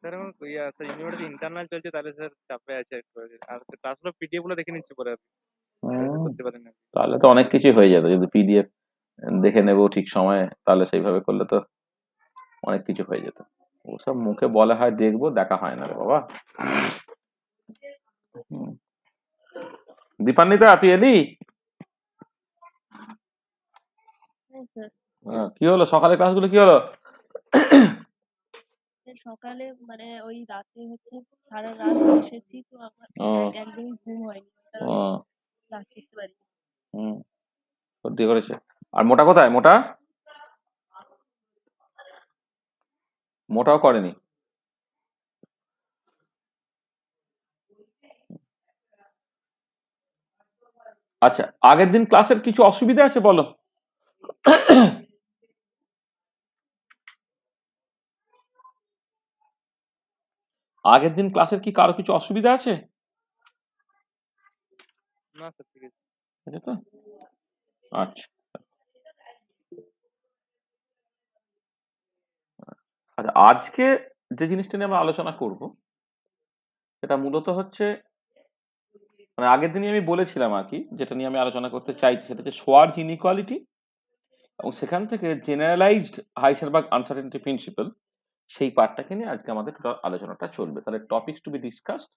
Sir এখন sir university internal চলছে তাহলে স্যার চাপে আছে আর তাছাড়া পিডিএফ গুলো দেখে নিচ্ছি পরে করতে পারেন তাহলে তো অনেক কিছুই হয়ে যাবে যদি পিডিএফ দেখে নেব ঠিক সময়ে তাহলে সেইভাবে করলে তো অনেক কিছু হয়ে যেত ওসব মুখে বলা হয় দেখবো দেখা হয় না রে বাবা দীপান্বিতা তুই এলি হ্যাঁ, কি হলো সকালে ক্লাসগুলো কি হলো হচ্ছে সকালে মানে ওই রাতে হচ্ছে সারা রাত বসেছি তো আমার একদমই ঘুম হয়নি ক্লাস করতে পারিনি হুম সর্দি করেছে আর মোটা কোথায় মোটা মোটাও করেনি আচ্ছা আগের দিন ক্লাসের কিছু অসুবিধা আছে বলো আগের দিন ক্লাসের কি কারো কিছু অসুবিধা আছে তো আচ্ছা আচ্ছা আজকে যে জিনিসটা নিয়ে আমরা আলোচনা করব সেটা মূলত হচ্ছে মানে আগের দিনই আমি বলেছিলাম আর কি যেটা নিয়ে আমি আলোচনা করতে চাইছি সেটা হচ্ছে সোয়ার্জ ইনইকুয়ালিটি এবং সেখান থেকে জেনারেলাইজড হাইসেনবার্গ আনসার্টেনটি প্রিন্সিপাল সেই পার্টটাকে নিয়ে আজকে আমাদের টোটাল আলোচনাটা চলবে তাহলে topics to be discussed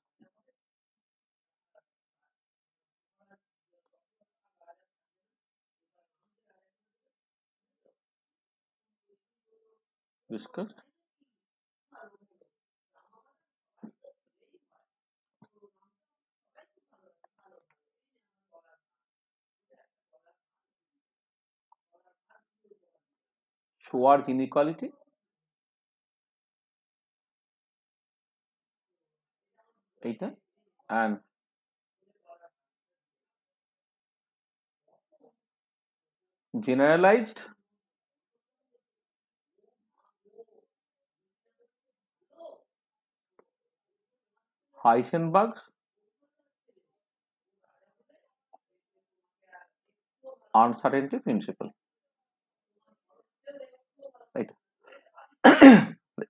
discussed. Towards inequality এইটা and generalized Heisenberg's uncertainty principle.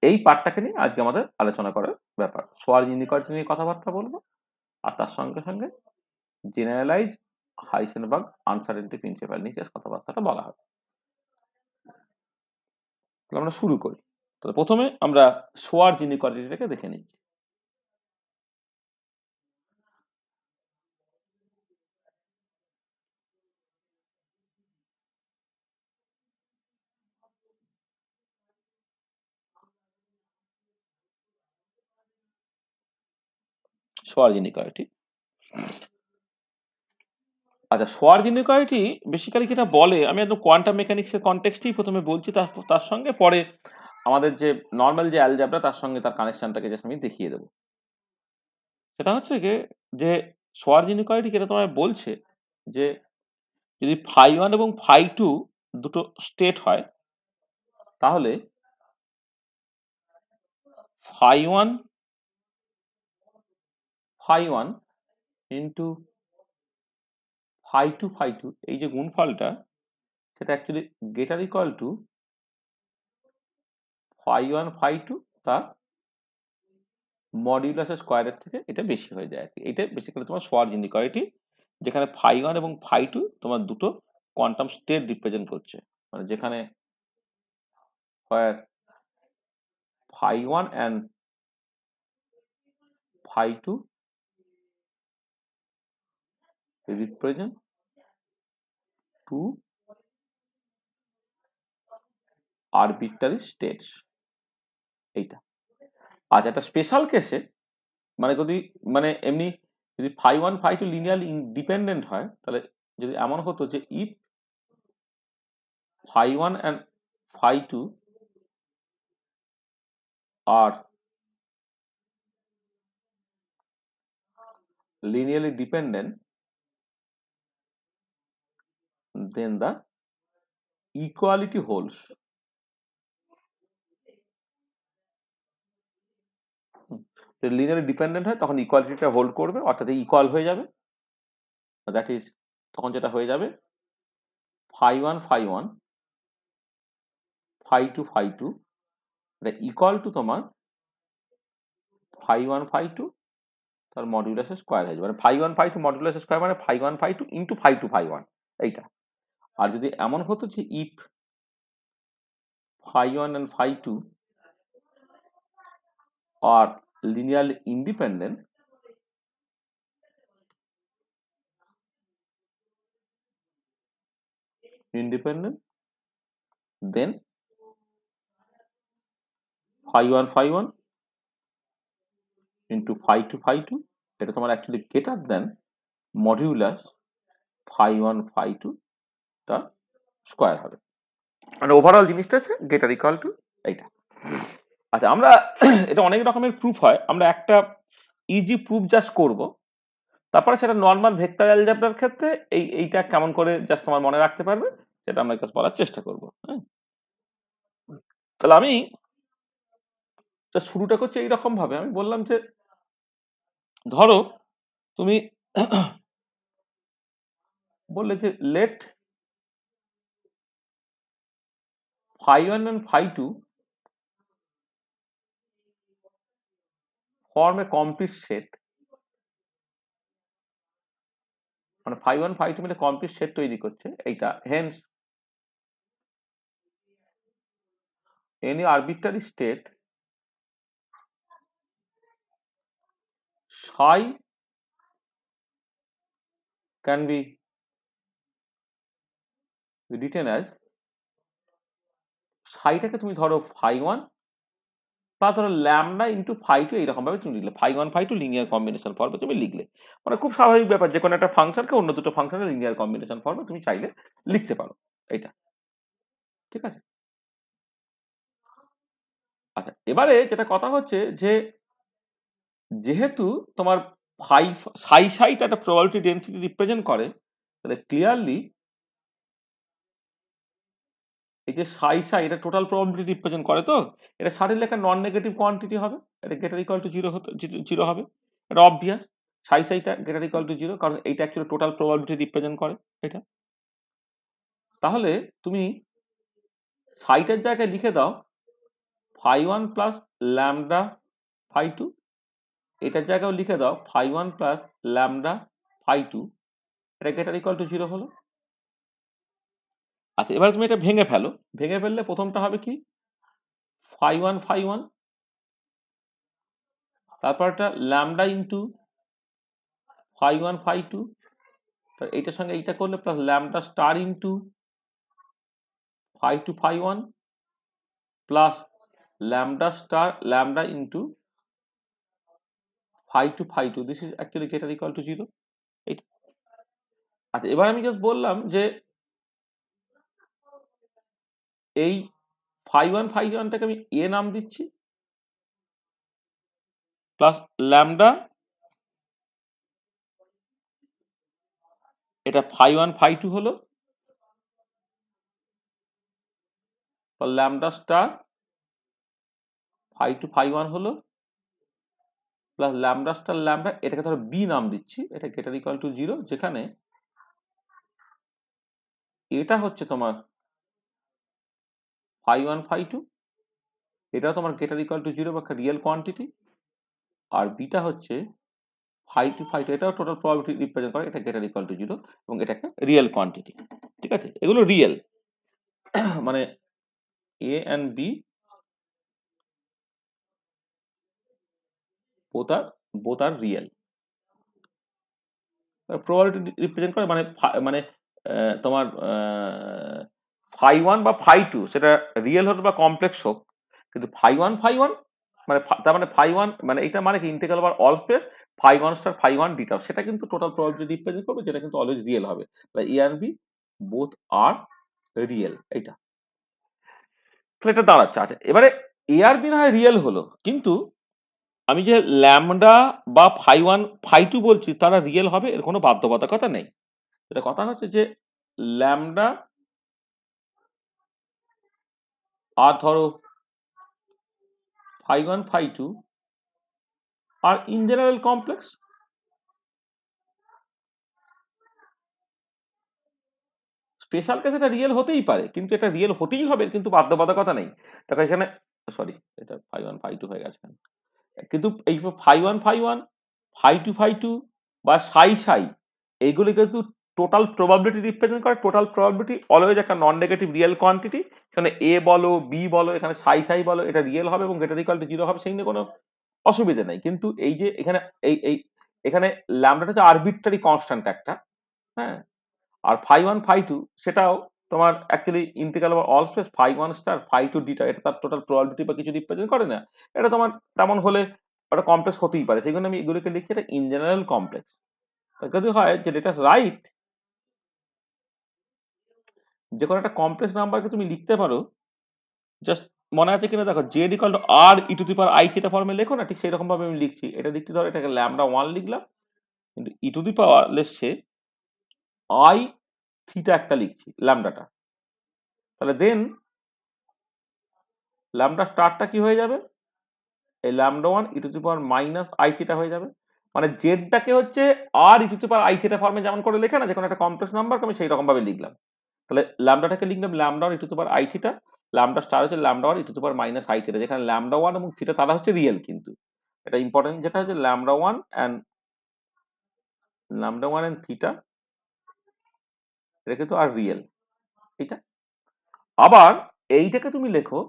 এই পার্টটাকে নিয়ে আজকে আমাদের আলোচনা করার ব্যাপার সোয়ার সোয়ারজিনিকর নিয়ে কথাবার্তা বলবো আর তার সঙ্গে সঙ্গে জেনারেলাইজ বাগ আনসারেন্টি প্রিন্সিপাল নিয়ে শেষ কথাবার্তাটা বলা হবে আমরা শুরু করি তো প্রথমে আমরা সোয়ার জিনিকরিটিটাকে দেখে নিচ্ছি সোয়ারজিনিকয়টি আচ্ছা সোয়ারজিনিকয়টি বেসিক্যালি যেটা বলে আমি একদম কোয়ান্টাম মেকানিক্সের কনটেক্সটেই প্রথমে বলছি তার তার সঙ্গে পরে আমাদের যে নর্মাল যে অ্যালজাবরা তার সঙ্গে তার কানেকশনটাকে জাস্ট আমি দেখিয়ে দেবো সেটা হচ্ছে যে যে সোয়ারজিনিকয়টি যেটা তোমায় বলছে যে যদি ফাই ওয়ান এবং ফাই টু দুটো স্টেট হয় তাহলে phi one phi 1 into phi 2 phi 2 এই যে গুণফলটা সেটা actually greater equal to phi 1 phi 2 তার মডিউলাসের স্কোয়ারের থেকে এটা বেশি হয়ে যায় আর কি এটা বেসিক্যালি তোমার সোয়ার ইনইকুয়ালিটি যেখানে ফাই ওয়ান এবং ফাই টু তোমার দুটো কোয়ান্টাম স্টেট রিপ্রেজেন্ট করছে মানে যেখানে phi one and phi two represent 2 arbitrary states এইটা আর আচ্ছা, একটা স্পেশাল কেসে মানে যদি মানে এমনি যদি phi one phi two linearly independent হয় তাহলে যদি এমন হতো যে if phi one and phi two আর linearly dependent then the equality holds linearly dependent হয় তখন ইকুয়ালিটিটা হোল্ড করবে অর্থাৎ ইকুয়াল হয়ে যাবে দ্যাট ইজ তখন যেটা হয়ে যাবে phi one phi one phi two phi two এটা ইকুয়াল টু তোমার ফাই ওয়ান ফাই টু তার মডিউলাসের স্কোয়ার হয়ে যাবে মানে ফাই ওয়ান ফাই টু মডিউলাসের স্কোয়ার মানে phi one phi two into phi two phi one এইটা আর যদি এমন হতো যে if phi 1 and phi 2 are linearly independent independent then phi 1 phi 1 into phi 2 phi 2 এটা তোমার actually greater than modulus phi 1 phi 2 তা স্কোয়ার হবে মানে ওভারঅল জিনিসটা হচ্ছে গেটার ইকুয়াল টু এইটা আচ্ছা আমরা এটা অনেক রকমের প্রুফ হয় আমরা একটা ইজি প্রুফ জাস্ট করব তারপরে সেটা নর্মাল ভেক্টর অ্যালজাবরার ক্ষেত্রে এই এইটা কেমন করে জাস্ট তোমার মনে রাখতে পারবে সেটা আমরা জাস্ট বলার চেষ্টা করব হ্যাঁ তাহলে আমি শুরুটা করছি এইরকম ভাবে আমি বললাম যে ধরো তুমি বললে যে let phi 1 and phi 2 form a complete set মানে ফাইভ ওয়ান ফাইভ টু মিলে কমপ্লিট সেট তৈরি করছে এইটা hence any arbitrary state psi can be written as সাইটাকে তুমি ধরো ফাই ওয়ান বা ধরো ল্যামডা ইন্টু ফাই টু এইরকমভাবে তুমি লিখলে phi one phi two linear combination ফর্মে তুমি লিখলে মানে খুব স্বাভাবিক ব্যাপার যে কোনো একটা ফাংশনকে অন্য দুটো ফাংশনের লিনিয়ার কম্বিনেশন ফর্মে তুমি চাইলে লিখতে পারো এটা ঠিক আছে আচ্ছা এবারে যেটা কথা হচ্ছে যে যেহেতু তোমার ফাই সাই সাইটা একটা প্রবাবিলিটি ডেন্সিটি রিপ্রেজেন্ট করে তাহলে ক্লিয়ারলি এই যে সাই সাই এটা টোটাল প্রবাবিলিটি রিপ্রেজেন্ট করে তো এটা সারির লেখা নন নেগেটিভ কোয়ান্টিটি হবে এটা গেটার ইকাল টু জিরো হতো জিরো হবে এটা অবভিয়াস সাই সাইটা গেটার ইকাল টু জিরো কারণ এইটা অ্যাকচুয়ালি টোটাল প্রবাবিলিটি রিপ্রেজেন্ট করে এটা তাহলে তুমি সাইটের জায়গায় লিখে দাও phi one plus lambda phi two এটার জায়গায় লিখে দাও phi one plus lambda phi two এটা গেটার ইকাল টু জিরো হলো আচ্ছা এবার তুমি এটা ভেঙে ফেলো ভেঙে ফেললে প্রথমটা হবে কি ফাই ওয়ান ফাই ওয়ান তারপরটা lambda into phi one phi two এইটার সঙ্গে এইটা করলে plus lambda star into phi two phi one plus lambda star lambda into phi two phi two this is actually greater equal to zero এইটা আচ্ছা এবার আমি just বললাম যে এই ফাইভ ওয়ান ফাইভ ওয়ানটাকে আমি এ নাম দিচ্ছি প্লাস ল্যামডা এটা ফাইভ ওয়ান ফাইভ টু হলো lambda star phi two phi one হলো প্লাস ল্যামডা স্টার ল্যামডা এটাকে ধরো বি নাম দিচ্ছি এটা গেটার ইকুয়াল টু জিরো যেখানে এটা হচ্ছে তোমার ফাই ওয়ান ফাই টু এটা তোমার গেটার ইকাল টু জিরো বা একটা রিয়েল কোয়ান্টিটি আর বিটা হচ্ছে ফাই টু ফাই টু এটাও টোটাল প্রবাবিলিটি রিপ্রেজেন্ট করে এটা গেটার ইকাল টু জিরো এবং এটা একটা রিয়েল কোয়ান্টিটি ঠিক আছে এগুলো রিয়েল মানে A and B both are real probability represent করে মানে মানে তোমার ফাই ওয়ান বা ফাই টু সেটা রিয়েল হোক বা কমপ্লেক্স হোক কিন্তু ফাই ওয়ান ফাই ওয়ান মানে তার মানে ফাই ওয়ান মানে এটা মানে কি গেল বা all space phi one star phi one d tau সেটা কিন্তু টোটাল প্রবাবিলিটি রিপ্রেজেন্ট করবে যেটা কিন্তু অলওয়েজ রিয়েল হবে তাহলে এ আর বি বোথ আর রিয়েল এইটা তাহলে এটা দাঁড়াচ্ছে আচ্ছা এবারে এ আর বি না হয় রিয়েল হলো কিন্তু আমি যে ল্যামডা বা ফাই ওয়ান ফাই টু বলছি তারা রিয়েল হবে এর কোনো বাধ্যবাধকতা নেই এটা কথা হচ্ছে যে ল্যামডা আর ধরো phi one phi two are in general complex special case এটা রিয়েল হতেই পারে কিন্তু এটা রিয়েল হতেই হবে কিন্তু বাধ্যবাধকতা নেই তার এখানে সরি এটা ফাই ওয়ান ফাই টু হয়ে গেছে কিন্তু এই phi one phi one phi two phi two বা সাই সাই এইগুলি কিন্তু টোটাল প্রবাবিলিটি রিপ্রেজেন্ট করে টোটাল প্রবাবিলিটি অলওয়েজ একটা নন নেগেটিভ রিয়েল কোয়ান্টিটি এখানে এ বলো বি বলো এখানে সাই সাই বলো এটা রিয়েল হবে এবং গ্রেটার ইকুয়াল টু জিরো হবে সেই নিয়ে কোনো অসুবিধা নেই কিন্তু এই যে এখানে এই এই এখানে ল্যামডাটা হচ্ছে আরবিট্রারি কনস্ট্যান্ট একটা হ্যাঁ আর ফাই ওয়ান ফাই টু সেটাও তোমার অ্যাকচুয়ালি ইন্টিগ্রাল বা all space phi one star phi two d tau এটা তার টোটাল প্রবাবিলিটি বা কিছু রিপ্রেজেন্ট করে না এটা তোমার তেমন হলে ওটা কমপ্লেক্স হতেই পারে সেই জন্য আমি এগুলোকে লিখছি এটা ইন জেনারেল কমপ্লেক্স তার যদি হয় যে ডেটা রাইট যে কোনো একটা কমপ্লেক্স নাম্বারকে তুমি লিখতে পারো জাস্ট মনে আছে কিনা দেখো z equal to r e to the power i theta ফর্মে লেখো না ঠিক সেই রকমভাবে আমি লিখছি এটা দেখতে ধরো এটাকে ল্যামডা ওয়ান লিখলাম কিন্তু ই টু দি পাওয়ার লেখছে আই থিটা একটা লিখছি ল্যামডাটা তাহলে দেন ল্যামডা স্টারটা কি হয়ে যাবে এই lambda one e to the power minus i theta হয়ে যাবে মানে জেডটাকে হচ্ছে r e to the power i theta ফর্মে যেমন করে লেখা না যে কোনো একটা কমপ্লেক্স নাম্বারকে আমি সেই রকমভাবে লিখলাম তাহলে ল্যামডাটাকে লিখলাম ল্যামডা ওয়ান ইটু তোমার আই থিটা ল্যামডা স্টার হচ্ছে ল্যামডা ওয়ান ইটু তোমার মাইনাস আই থিটা যেখানে ল্যামডা ওয়ান এবং থিটা তারা হচ্ছে রিয়েল কিন্তু এটা ইম্পর্টেন্ট যেটা হচ্ছে lambda one and lambda one and theta এটা কিন্তু আর রিয়েল এটা আবার এইটাকে তুমি লেখো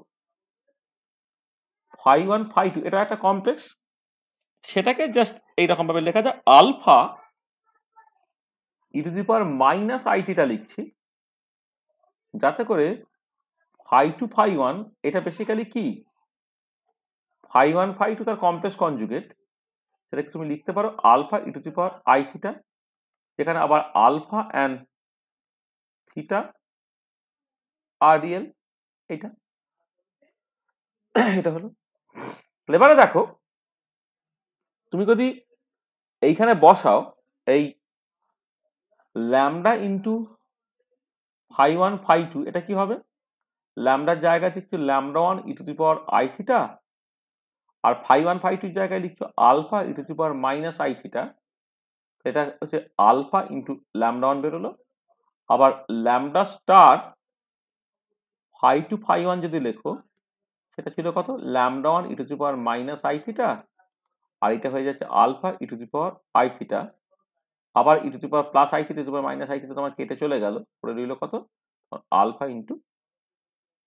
ফাই ওয়ান ফাই টু এটা একটা কমপ্লেক্স সেটাকে জাস্ট এইরকম ভাবে লেখা যায় alpha e to the power minus theta লিখছি যাতে করে ফাই টু ফাই ওয়ান এটা বেসিক্যালি কি ফাই ওয়ান ফাই টু তার কমপ্লেক্স কনজুগেট সেটাকে তুমি লিখতে পারো alpha e to to power i theta যেখানে আবার alpha and theta are real এটা এটা হলো এবারে দেখো তুমি যদি এইখানে বসাও এই lambda into phi one phi two এটা কি হবে ল্যামডার জায়গায় লিখছো lambda one e power i theta আর ফাই ওয়ান ফাই টুর জায়গায় লিখছো alpha e power minus i theta এটা হচ্ছে আলফা ইন্টু ল্যামডা ওয়ান বেরোলো আবার lambda star phi two phi one যদি লেখো সেটা ছিল কত lambda one e power minus i theta আর এটা হয়ে যাচ্ছে alpha e power i theta আবার e to the power plus i to power minus i to তোমার কেটে চলে গেল পরে রইল কত আলফা ইন্টু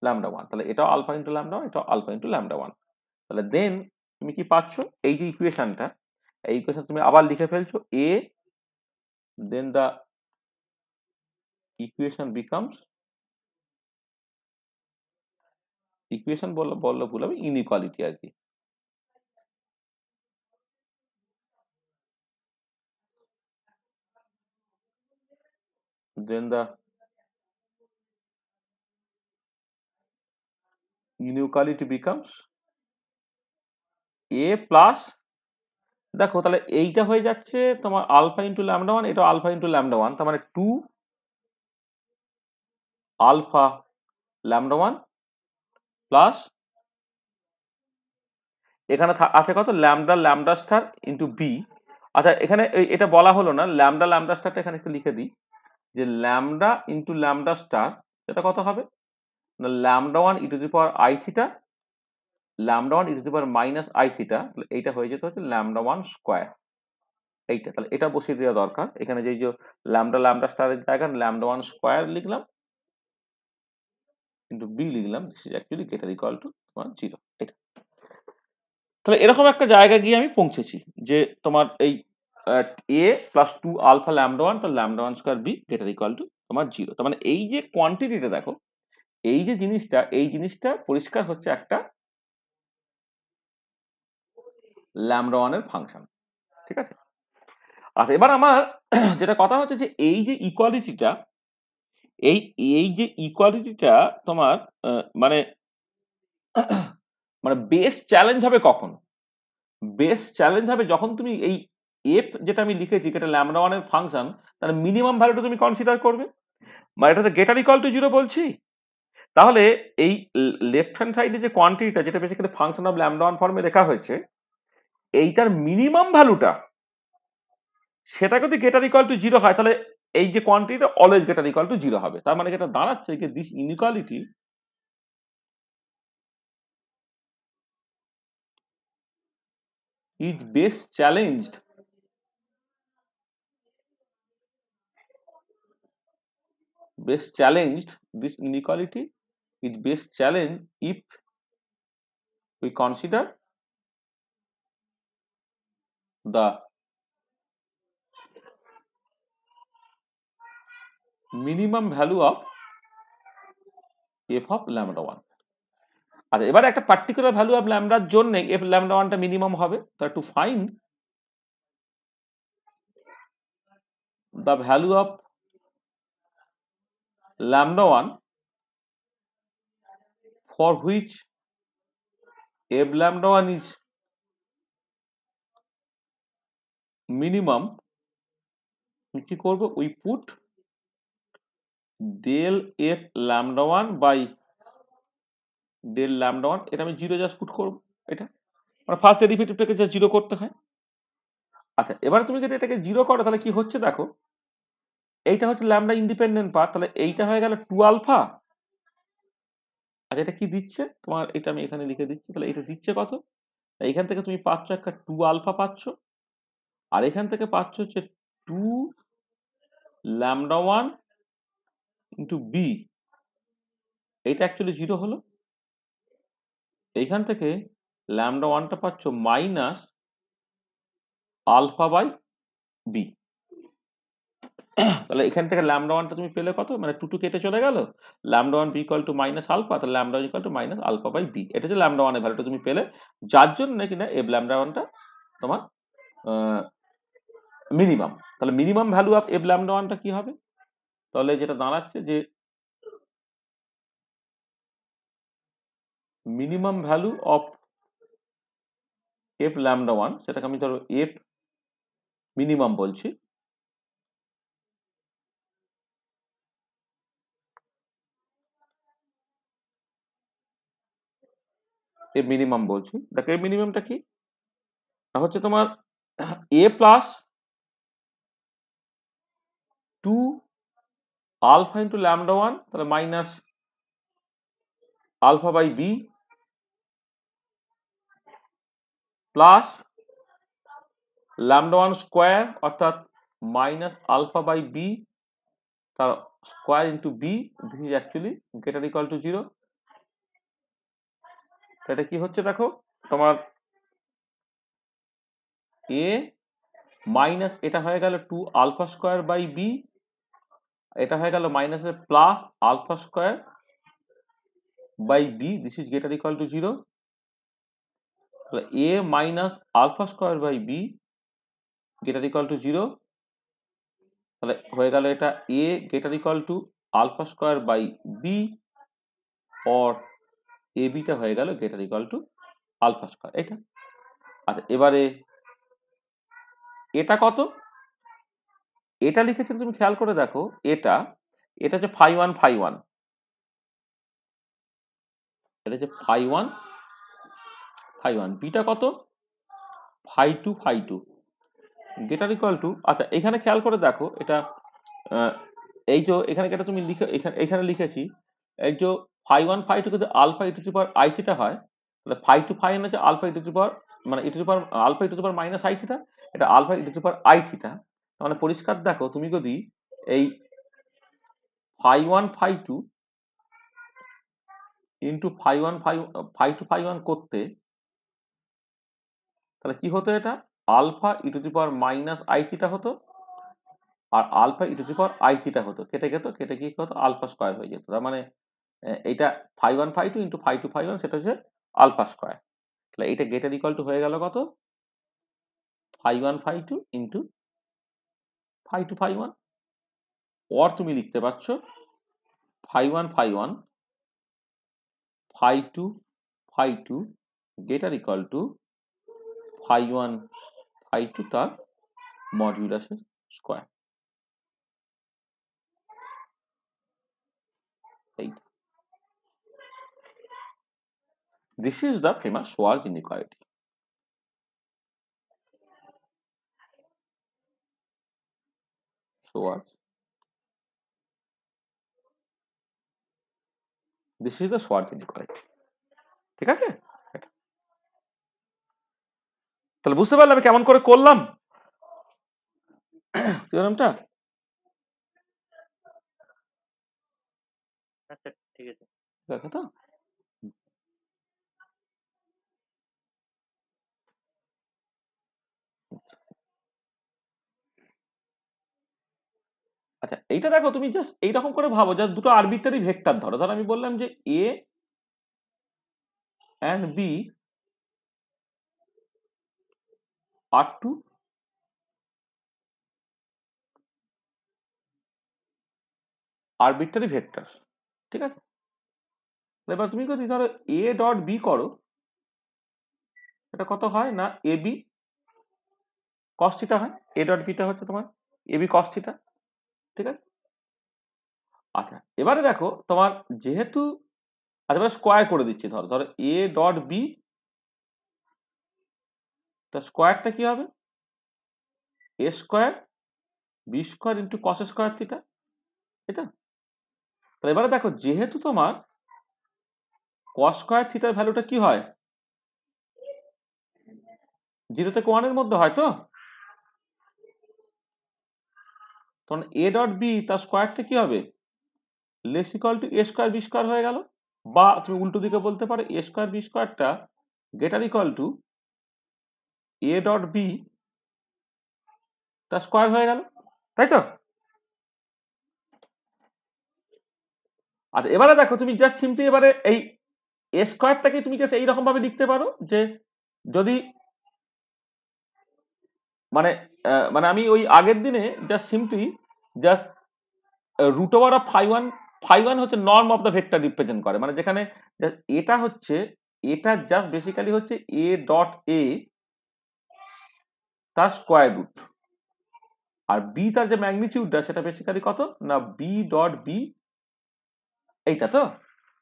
ল্যামডা ওয়ান তাহলে এটাও আলফা ইন্টু ল্যামডা ওয়ান এটাও আলফা ইন্টু ল্যামডা ওয়ান তাহলে দেন তুমি কি পাচ্ছ এই যে ইকুয়েশনটা এই ইকুয়েশান তুমি আবার লিখে ফেলছো এ then the equation becomes equation বললো বললো ভুল হবে ইনইকুয়ালিটি আর কি then the inequality becomes a plus দেখো তাহলে এইটা হয়ে যাচ্ছে তোমার আলফা ইন্টু ল্যামডা ওয়ান এটা আলফা ইন্টু ল্যামডা ওয়ান তার মানে two alpha lambda one plus এখানে আছে কত lambda lambda star into B আচ্ছা এখানে এটা বলা হলো না ল্যামডা ল্যামডা স্টারটা এখানে একটু লিখে দিই যে ল্যামডা ইন্টু ল্যামডা স্টার এটা কত হবে না lambda one e to the power i theta lambda one e to the power minus i theta এইটা হয়ে যেতে হচ্ছে ল্যামডা ওয়ান স্কোয়ার এইটা তাহলে এটা বসিয়ে দেওয়া দরকার এখানে যে যে ল্যামডা ল্যামডা স্টারের জায়গায় ল্যামডা ওয়ান স্কোয়ার লিখলাম কিন্তু বি লিখলাম this is actually greater equal to one zero এটা তাহলে এরকম একটা জায়গা গিয়ে আমি পৌঁছেছি যে তোমার এই at a plus two alpha lambda one plus lambda one square B greater equal to তোমার জিরো তার মানে এই যে কোয়ান্টিটিটা দেখো এই যে জিনিসটা এই জিনিসটা পরিষ্কার হচ্ছে একটা ল্যামডা ওয়ানের ফাংশন ঠিক আছে আর এবার আমার যেটা কথা হচ্ছে যে এই যে ইকোয়ালিটিটা এই এই যে ইকোয়ালিটিটা তোমার মানে মানে বেস চ্যালেঞ্জ হবে কখন বেস চ্যালেঞ্জ হবে যখন তুমি এই এফ যেটা আমি লিখেছি যেটা ল্যামডা ওয়ানের ফাংশন তার মিনিমাম ভ্যালুটা তুমি কনসিডার করবে বা এটা তো গেটার ইকাল টু জিরো বলছি তাহলে এই লেফট হ্যান্ড সাইডে যে কোয়ান্টিটিটা যেটা basically function of lambda one ফর্মে লেখা হয়েছে এইটার মিনিমাম ভ্যালুটা সেটা যদি গেটার ইকাল টু জিরো হয় তাহলে এই যে কোয়ান্টিটিটা always greater equal to zero হবে তার মানে যেটা দাঁড়াচ্ছে যে this inequality is best challenged best challenged this inequality is best challenged if we consider the minimum value of f of lambda 1 আচ্ছা এবার একটা পার্টিকুলার ভ্যালু অফ ল্যামডার জন্য এফ ল্যামডা ওয়ানটা মিনিমাম হবে তা to find the value of lambda 1 for which f lambda 1 is minimum কি করব we put del f lambda 1 by del lambda one এটা আমি জিরো জাস্ট পুট করব এটা মানে ফার্স্ট ডেরিভেটিভটাকে যা জিরো করতে হয় আচ্ছা এবার তুমি যদি এটাকে জিরো করো তাহলে কি হচ্ছে দেখো এইটা হচ্ছে ল্যামডা ইন্ডিপেন্ডেন্ট পার্ট তাহলে এইটা হয়ে গেল টু আলফা আর এটা কি দিচ্ছে তোমার এটা আমি এখানে লিখে দিচ্ছি তাহলে এটা দিচ্ছে কত এখান থেকে তুমি পাচ্ছ একটা টু আলফা পাচ্ছ আর এখান থেকে পাচ্ছ হচ্ছে two lambda one into B এইটা অ্যাকচুয়ালি জিরো হলো এইখান থেকে ল্যামডা ওয়ানটা পাচ্ছ মাইনাস আলফা বাই বি তাহলে এখান থেকে ল্যামডা ওয়ানটা তুমি পেলে কত মানে টু টু কেটে চলে গেল lambda one B equal to minus alpha তাহলে lambda one to minus alpha by B এটা হচ্ছে ল্যামডা ওয়ানের ভ্যালুটা তুমি পেলে যার জন্য কিনা এ ল্যামডা ওয়ানটা তোমার মিনিমাম তাহলে minimum value of a lambda ওয়ানটা কি হবে তাহলে যেটা দাঁড়াচ্ছে যে minimum value of f lambda one সেটাকে আমি ধরো এফ মিনিমাম বলছি এর মিনিমাম বলছি দেখো এর মিনিমামটা কি হচ্ছে তোমার A plus two alpha into lambda one তাহলে minus alpha by B plus lambda one square অর্থাৎ মাইনাস আলফা বাই বি তার square into B this is actually greater equal to zero সেটা এটা কি হচ্ছে দেখো তোমার এ মাইনাস এটা হয়ে গেল two alpha square by B এটা হয়ে গেল মাইনাসের plus alpha square by B this is greater equal to zero A minus alpha square by B greater equal to zero তাহলে হয়ে গেল এটা A greater equal to alpha square by B or A beta হয়ে গেল greater equal to alpha square এটা আচ্ছা এবারে এটা কত এটা লিখেছেন তুমি খেয়াল করে দেখো এটা এটা হচ্ছে ফাই ওয়ান ফাই ওয়ান এটা হচ্ছে phi one phi one beta কত phi two phi two greater equal to আচ্ছা এখানে খেয়াল করে দেখো এটা এই যে এখানে এটা তুমি লিখে এখানে এখানে লিখেছি এই যে ফাই ওয়ান ফাই টু যদি alpha e to to power i theta হয় তাহলে ফাই টু ফাই হচ্ছে আলফা ইটু টু পাওয়ার মানে e to to power alpha e to to power minus i theta এটা alpha e to to power i theta মানে পরিষ্কার দেখো তুমি যদি এই phi one phi two into phi one phi phi two phi one করতে তাহলে কি হতো এটা alpha e to to power minus i theta হতো আর alpha e to to power i theta হতো কেটে গেত কেটে গিয়ে কত আলফা স্কোয়ার হয়ে যেত তার মানে এটা phi one phi two into phi two phi one সেটা হচ্ছে আলফা স্কোয়ার তাহলে এটা গেটার ইকাল টু হয়ে গেল কত phi one phi two into phi two phi one or তুমি লিখতে পারছো phi one phi one phi two phi two greater equal to phi one phi two তার মডিউলাসের স্কোয়ার এইটা This is the famous Schwarz inequality. Schwarz. This is the Schwarz inequality. ঠিক আছে তাহলে বুঝতে পারলে আমি কেমন করে করলাম থিওরামটা দেখো তো আচ্ছা এইটা দেখো তুমি জাস্ট এইরকম করে ভাবো জাস্ট দুটো আরবিটারি ভেক্টর ধরো ধর আমি বললাম যে A and B are two arbitrary vector ঠিক আছে এবার তুমি যদি ধরো এ ডট বি করো এটা কত হয় না এ বি কস্টিটা হয় এ ডট বিটা হচ্ছে তোমার এ বি কস্টিটা ঠিক আছে আচ্ছা এবারে দেখো তোমার যেহেতু আচ্ছা স্কোয়ার করে দিচ্ছি ধরো ধরো এ ডট বি তা স্কোয়ারটা কি হবে A square B square into cos square theta এটা তাহলে এবারে দেখো যেহেতু তোমার কস স্কোয়ার থিটার ভ্যালুটা কি হয় জিরো থেকে ওয়ানের মধ্যে হয় তো তখন এ ডট বি তার স্কোয়ারটা কি হবে less equal to A square B square হয়ে গেল বা তুমি উল্টো দিকে বলতে পারো এ স্কোয়ার বি স্কোয়ারটা greater equal to A dot B তার স্কোয়ার হয়ে গেল তাই তো আর আচ্ছা, এবারে দেখো তুমি জাস্ট সিম্পলি এবারে এই এ স্কোয়ারটাকে তুমি জাস্ট এইরকম ভাবে লিখতে পারো যে যদি মানে মানে আমি ওই আগের দিনে just simply just root over of phi one phi one হচ্ছে norm of the vector represent করে মানে যেখানে এটা হচ্ছে এটা জাস্ট বেসিক্যালি হচ্ছে এ ডট এ তার স্কোয়ার রুট আর বি তার যে ম্যাগনিচিউডটা সেটা বেসিক্যালি কত না বি ডট বি এইটা তো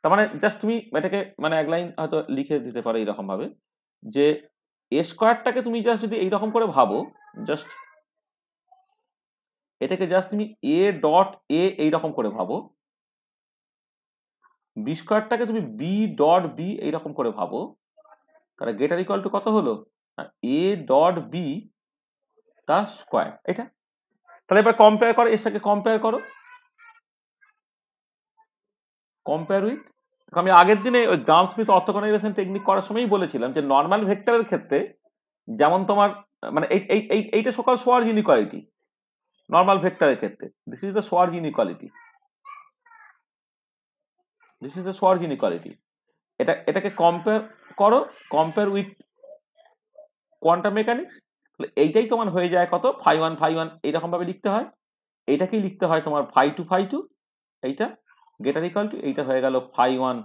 তার মানে জাস্ট তুমি এটাকে মানে এক লাইন হয়তো লিখে দিতে পারো এইরকমভাবে যে এ স্কোয়ারটাকে তুমি জাস্ট যদি এইরকম করে ভাবো জাস্ট এটাকে জাস্ট তুমি এ ডট এ এইরকম করে ভাবো বি স্কোয়ারটাকে তুমি বি ডট বি এইরকম করে ভাবো তাহলে গেটার ইকুয়াল টু কত হলো এ ডট বি তা স্কোয়ার এটা তাহলে এবার কম্পেয়ার করো এর সাথে কম্পেয়ার করো কম্পেয়ার উইথ আমি আগের দিনে ওই গ্রাম স্মিথ অর্থকনাইজেশন টেকনিক করার সময়ই বলেছিলাম যে নর্মাল ভেক্টরের ক্ষেত্রে যেমন তোমার মানে এইটা সকাল সোয়ার ইনইকোয়ালিটি নর্মাল ভেক্টরের ক্ষেত্রে this is the Schwarz inequality this is the Schwarz inequality এটা এটাকে কম্পেয়ার করো কম্পেয়ার উইথ কোয়ান্টাম মেকানিক্স তাহলে এইটাই তোমার হয়ে যায় কত ফাই ওয়ান ফাই ওয়ান এইরকমভাবে লিখতে হয় এইটাকেই লিখতে হয় তোমার ফাই টু ফাই টু এইটা গেটার ইকাল টু এইটা হয়ে গেল ফাই ওয়ান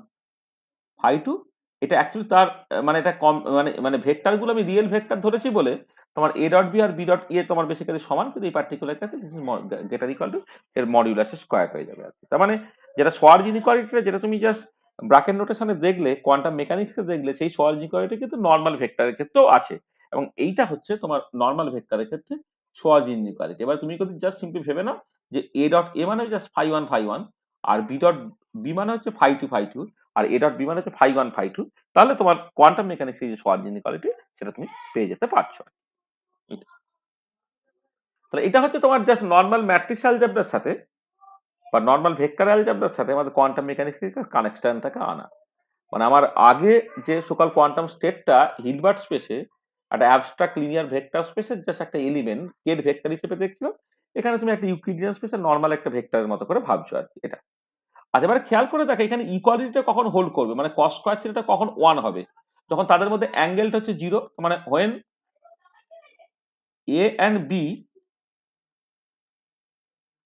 ফাই টু এটা অ্যাকচুয়ালি তার মানে এটা কম মানে মানে ভেক্টারগুলো আমি রিয়েল ভেক্টর ধরেছি বলে তোমার e এ ডট বি আর বি ডট ই তোমার বেসিক্যালি সমান কিন্তু এই পার্টিকুলার কাছে this is greater equal to এর মডিউলাসের স্কোয়ার হয়ে যাবে আর তার মানে যেটা সোয়ার্জিন ইকুয়ালিটিটা যেটা তুমি জাস্ট ব্রাকেট নোটেশনে দেখলে কোয়ান্টাম মেকানিক্সে দেখলে সেই সোয়ার্জিন ইকুয়ালিটি কিন্তু নর্মাল ভেক্টরের ক্ষেত্রেও আছে এবং এইটা হচ্ছে তোমার নর্মাল ভেক্টরের ক্ষেত্রে সোয়ার্জিন ইকুয়ালিটি এবার তুমি যদি জাস্ট সিম্পলি ভেবে নাও যে এ ডট এ মানে just phi one phi one আর বি ডট বি মানে হচ্ছে ফাই টু ফাই টু আর এ ডট বি মানে হচ্ছে ফাই ওয়ান ফাই টু তাহলে তোমার কোয়ান্টাম মেকানিক্সের যে সোয়ার্জিন ইকুয়ালিটি সেটা তুমি পেয়ে যেতে পারছো তাহলে এটা হচ্ছে তোমার জাস্ট নর্মাল ম্যাট্রিক্স অ্যালজাবরার সাথে বা নর্মাল ভেক্টর অ্যালজাবরার সাথে আমাদের কোয়ান্টাম মেকানিক্স কানেকশনটাকে আনা মানে আমার আগে যে সকাল কোয়ান্টাম স্টেটটা হিলবার্ট স্পেসে একটা অ্যাবস্ট্রাক্ট লিনিয়ার ভেক্টর স্পেসের জাস্ট একটা এলিমেন্ট কে ভেক্টর হিসেবে দেখছিলাম এখানে তুমি একটা ইউক্লিডিয়ান স্পেসের নর্মাল একটা ভেক্টরের মতো করে ভাবছো আর কি এটা আচ্ছা এবার খেয়াল করে দেখো এখানে ইকোয়ালিটিটা কখন হোল্ড করবে মানে কস স্কোয়ার থিটাটা কখন ওয়ান হবে যখন তাদের মধ্যে অ্যাঙ্গেলটা হচ্ছে জিরো মানে when A and B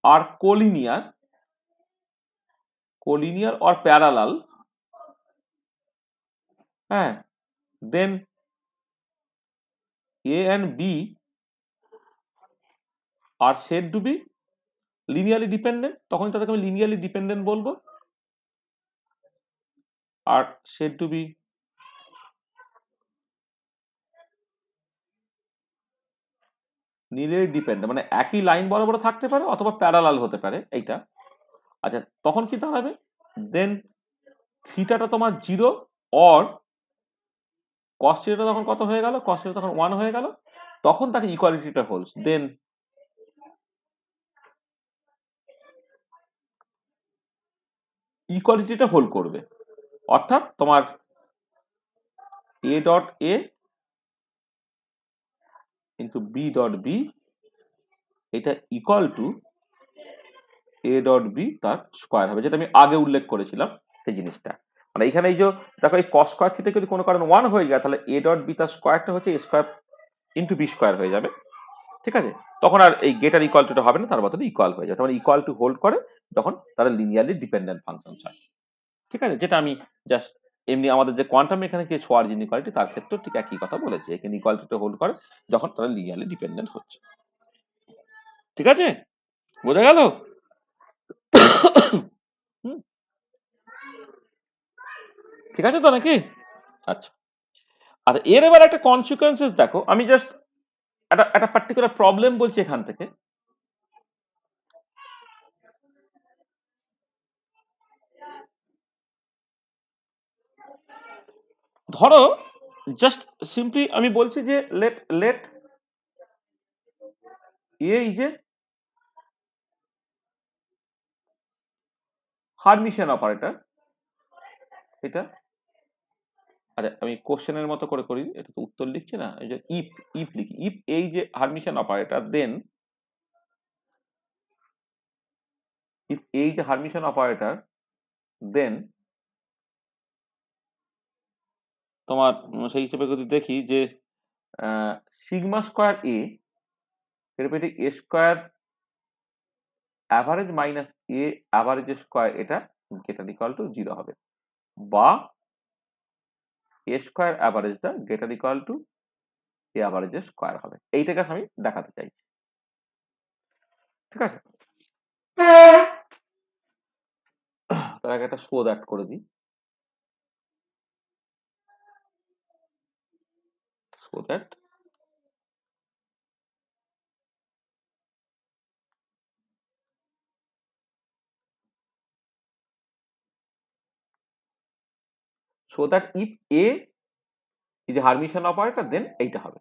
are collinear, collinear or parallel, and then A and B are said to be linearly dependent তখন তাদেরকে আমি linearly dependent বলবো Are said to be নীলের ডিপেন্ড মানে একই লাইন বড় বড় থাকতে পারে অথবা প্যারালাল হতে পারে এইটা আচ্ছা তখন কি দাঁড়াবে দেন থিটাটা তোমার জিরো অর কস্টিটা তখন কত হয়ে গেল কস তখন ওয়ান হয়ে গেল তখন তাকে ইকোয়ালিটিটা হোলস দেন ইকোয়ালিটিটা হোল্ড করবে অর্থাৎ তোমার A dot A into B dot B এটা equal to A dot B তার স্কোয়ার হবে যেটা আমি আগে উল্লেখ করেছিলাম সেই জিনিসটা মানে এখানে এই যে দেখো এই কস স্কোয়ার থেকে যদি কোনো কারণে ওয়ান হয়ে যায় তাহলে এ ডট বি তার স্কোয়ারটা হচ্ছে A square into B square হয়ে যাবে ঠিক আছে তখন আর এই গেটার ইকুয়াল টুটা হবে না তার বদলে ইকুয়াল হয়ে যাবে মানে ইকুয়াল টু হোল্ড করে তখন তারা লিনিয়ারলি ডিপেন্ডেন্ট ফাংশন হয় ঠিক আছে যেটা আমি জাস্ট এমনি আমাদের যে কোয়ান্টাম কিছু আর যে কোয়ালিটি তার ক্ষেত্রেও ঠিক একই কথা বলেছে এখানে ইকোয়ালিটিটা হোল্ড করে যখন তারা লিনিয়ারলি ডিপেন্ডেন্ট হচ্ছে ঠিক আছে বোঝা গেল ঠিক আছে তো নাকি আচ্ছা আচ্ছা এর এবার একটা কনসিকোয়েন্সেস দেখো আমি জাস্ট একটা একটা পার্টিকুলার প্রবলেম বলছি এখান থেকে ধরো জাস্ট সিম্পলি আমি বলছি যে লেট লেট এই যে হারমিশন অপারেটর এটা আরে আমি কোশ্চেনের মতো করে করি এটা তো উত্তর লিখছি না এই যে ইফ ইফ লিখি ইফ এই যে হারমিশন অপারেটর দেন ইফ এই যে হারমিশন অপারেটর দেন তোমার সেই হিসেবে যদি দেখি যে সিগমা স্কোয়ার এ থেরাপিউটিক A square average minus A average square এটা গেটার ইকুয়াল টু জিরো হবে বা এ স্কোয়ার অ্যাভারেজটা গেটার ইকুয়াল টু এ অ্যাভারেজের স্কোয়ার হবে এইটাকে আমি দেখাতে চাইছি ঠিক আছে তার আগে একটা শো দ্যাট করে দিই for that. So that if A is a Hermitian operator then এইটা হবে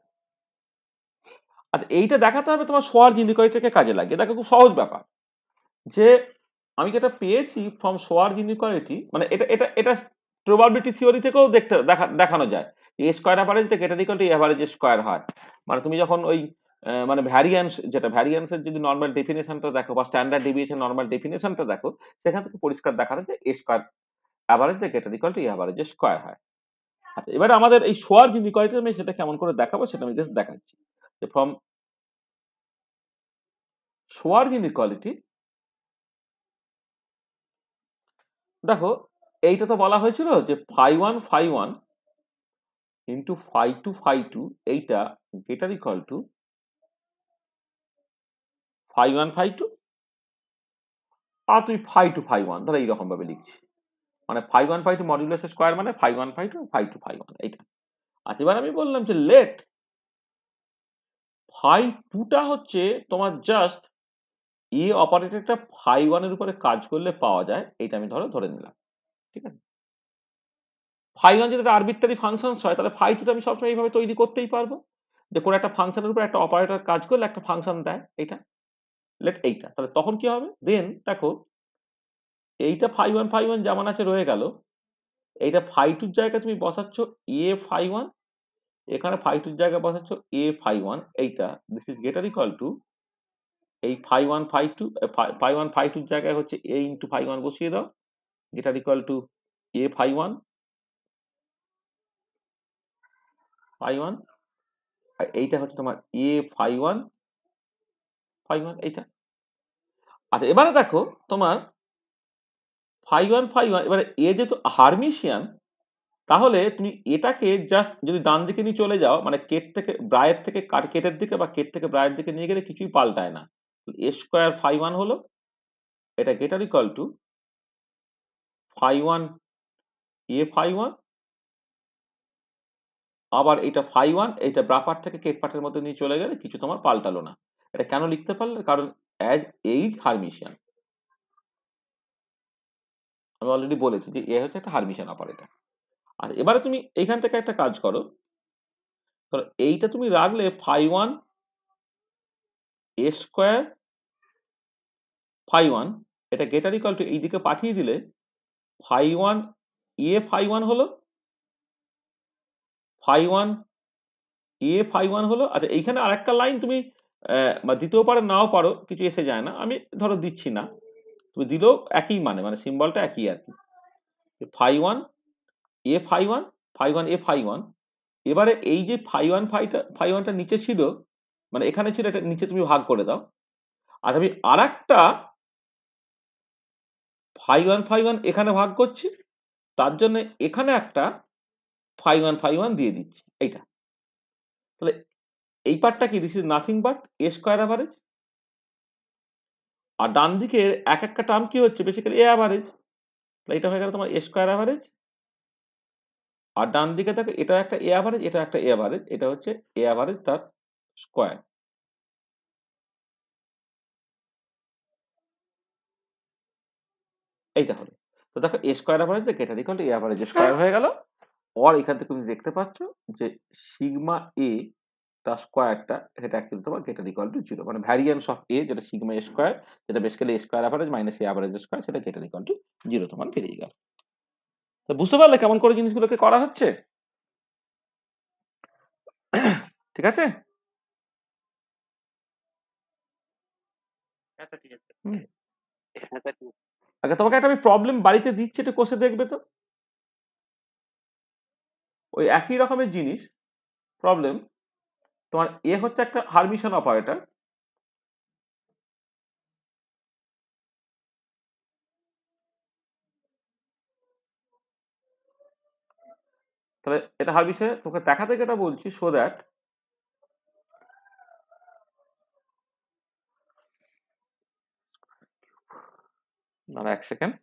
আচ্ছা এইটা দেখাতে হবে তোমার সোয়ার জিনিকয়টাকে কাজে লাগিয়ে দেখো খুব সহজ ব্যাপার যে আমি যেটা পেয়েছি ফ্রম সোয়ার জিনিকয়টি মানে এটা এটা এটা প্রবাবিলিটি থিওরি থেকেও দেখতে দেখানো যায় এ স্কোয়ার অ্যাভারেজ থেকে এটা ইকুয়াল টু অ্যাভারেজ স্কোয়ার হয় মানে তুমি যখন ওই মানে ভ্যারিয়েন্স যেটা ভ্যারিয়েন্সের যদি নর্মাল ডেফিনেশনটা দেখো বা স্ট্যান্ডার্ড ডেভিয়েশন নর্মাল ডেফিনেশনটা দেখো সেখান থেকে পরিষ্কার দেখা যায় এ স্কোয়ার অ্যাভারেজ থেকে এটা ইকুয়াল টু অ্যাভারেজ স্কোয়ার হয় আচ্ছা এবার আমাদের এই সোয়ার যে ইকুয়ালিটি আমি সেটা কেমন করে দেখাবো সেটা আমি জাস্ট দেখাচ্ছি যে ফ্রম সোয়ার যে ইকুয়ালিটি দেখো এইটা তো বলা হয়েছিল যে phi one phi one into phi two phi two এইটা greater equal to phi one phi two আর তুমি ফাই টু ফাই ওয়ান ধরো এইরকমভাবে লিখছি মানে ফাই ওয়ান ফাই টু মডিউলাসের স্কোয়ার মানে phi one phi two phi two phi one এইটা আর আচ্ছা, এবার আমি বললাম যে লেট ফাই টুটা হচ্ছে তোমার জাস্ট এ অপারেটরটা ফাই ওয়ানের উপরে কাজ করলে পাওয়া যায় এটা আমি ধরো ধরে নিলাম ঠিক আছে ফাই ওয়ান যদি একটা আরবিটারি ফাংশনস হয় তাহলে ফাই টুটা আমি সবসময় এইভাবে তৈরি করতেই পারবো যে কোনো একটা ফাংশনের উপর একটা অপারেটর কাজ করলে একটা ফাংশন দেয় এইটা লেট এইটা তাহলে তখন কি হবে দেন দেখো এইটা ফাই ওয়ান ফাই ওয়ান যেমন আছে রয়ে গেল এইটা ফাই টুর জায়গায় তুমি বসাচ্ছ এ ফাই ওয়ান এখানে ফাই টুর জায়গায় বসাচ্ছ এ ফাই ওয়ান এইটা this is greater equal to এই phi one phi two phi one phi টুর জায়গায় হচ্ছে এ ইন্টু ফাই ওয়ান বসিয়ে দাও greater equal to A phi one phi one আর এইটা হচ্ছে তোমার A phi one phi one এইটা আচ্ছা এবারে দেখো তোমার ফাই ওয়ান ফাই ওয়ান এবারে এ যেহেতু হারমিশিয়ান তাহলে তুমি এটাকে জাস্ট যদি ডান দিকে নিয়ে চলে যাও মানে কেট থেকে ব্রায়ের থেকে কাট কেটের দিকে বা কেট থেকে ব্রায়ের দিকে নিয়ে গেলে কিছুই পাল্টায় না এ স্কোয়ার ফাই ওয়ান হলো এটা greater equal to phi one A phi one আবার এটা ফাই ওয়ান এটা ব্রাপার থেকে কেট পার্টের মধ্যে নিয়ে চলে গেলে কিছু তোমার পাল্টালো না এটা কেন লিখতে পারলে কারণ অ্যাজ এইট হারমিশিয়ান আমি অলরেডি বলেছি যে এ হচ্ছে একটা হারমিশিয়ান অপারেটর আর এবারে তুমি এইখান থেকে একটা কাজ করো ধরো এইটা তুমি রাখলে phi one A square phi one এটা গেটার ইকাল টু এইদিকে পাঠিয়ে দিলে phi one A phi one হলো phi one A phi one হলো আচ্ছা এইখানে আরেকটা লাইন তুমি বা দিতেও পারো নাও পারো কিছু এসে যায় না আমি ধরো দিচ্ছি না তুমি দিলেও একই মানে মানে সিম্বলটা একই আর কি phi one A phi one phi one A phi one এবারে এই যে ফাই ওয়ান ফাইটা ফাই ওয়ানটা নিচে ছিল মানে এখানে ছিল এটা নিচে তুমি ভাগ করে দাও আর আচ্ছা আমি আর একটা ফাই ওয়ান ফাই ওয়ান এখানে ভাগ করছি তার জন্য এখানে একটা ফাইভ ওয়ান ফাইভ ওয়ান দিয়ে দিচ্ছি এইটা তাহলে এই পার্টটা কি this is nothing but A square average আর ডান দিকের এক একটা টার্ম কি হচ্ছে বেসিক্যালি এ অ্যাভারেজ তাহলে এটা হয়ে গেল তোমার এ স্কোয়ার অ্যাভারেজ আর ডান দিকে দেখো এটা একটা এ অ্যাভারেজ এটা একটা এ অ্যাভারেজ এটা হচ্ছে এ অ্যাভারেজ তার স্কোয়ার এইটা হলো তো দেখো এ স্কোয়ার অ্যাভারেজ দেখে এটা equal to A average square হয়ে গেল অর এখান থেকে তুমি দেখতে পাচ্ছ যে সিগমা এ তার স্কোয়ারটা সেটা অ্যাকচুয়ালি তোমার গেটার ইকুয়াল টু জিরো মানে ভ্যারিয়েন্স অফ এ যেটা সিগমা এ স্কোয়ার যেটা basically A square average minus A average square সেটা গেটার ইকুয়াল টু জিরো তোমার বেরিয়ে গেল তো বুঝতে পারলে কেমন করে জিনিসগুলোকে করা হচ্ছে ঠিক আছে আচ্ছা, আচ্ছা তোমাকে একটা আমি প্রবলেম বাড়িতে দিচ্ছি এটা কষে দেখবে তো ওই একই রকমের জিনিস প্রবলেম তোমার এ হচ্ছে একটা হারমিশন অপারেটর তাহলে এটা হার বিষয়ে তোকে দেখাতে যেটা বলছি সো দ্যাট এক সেকেন্ড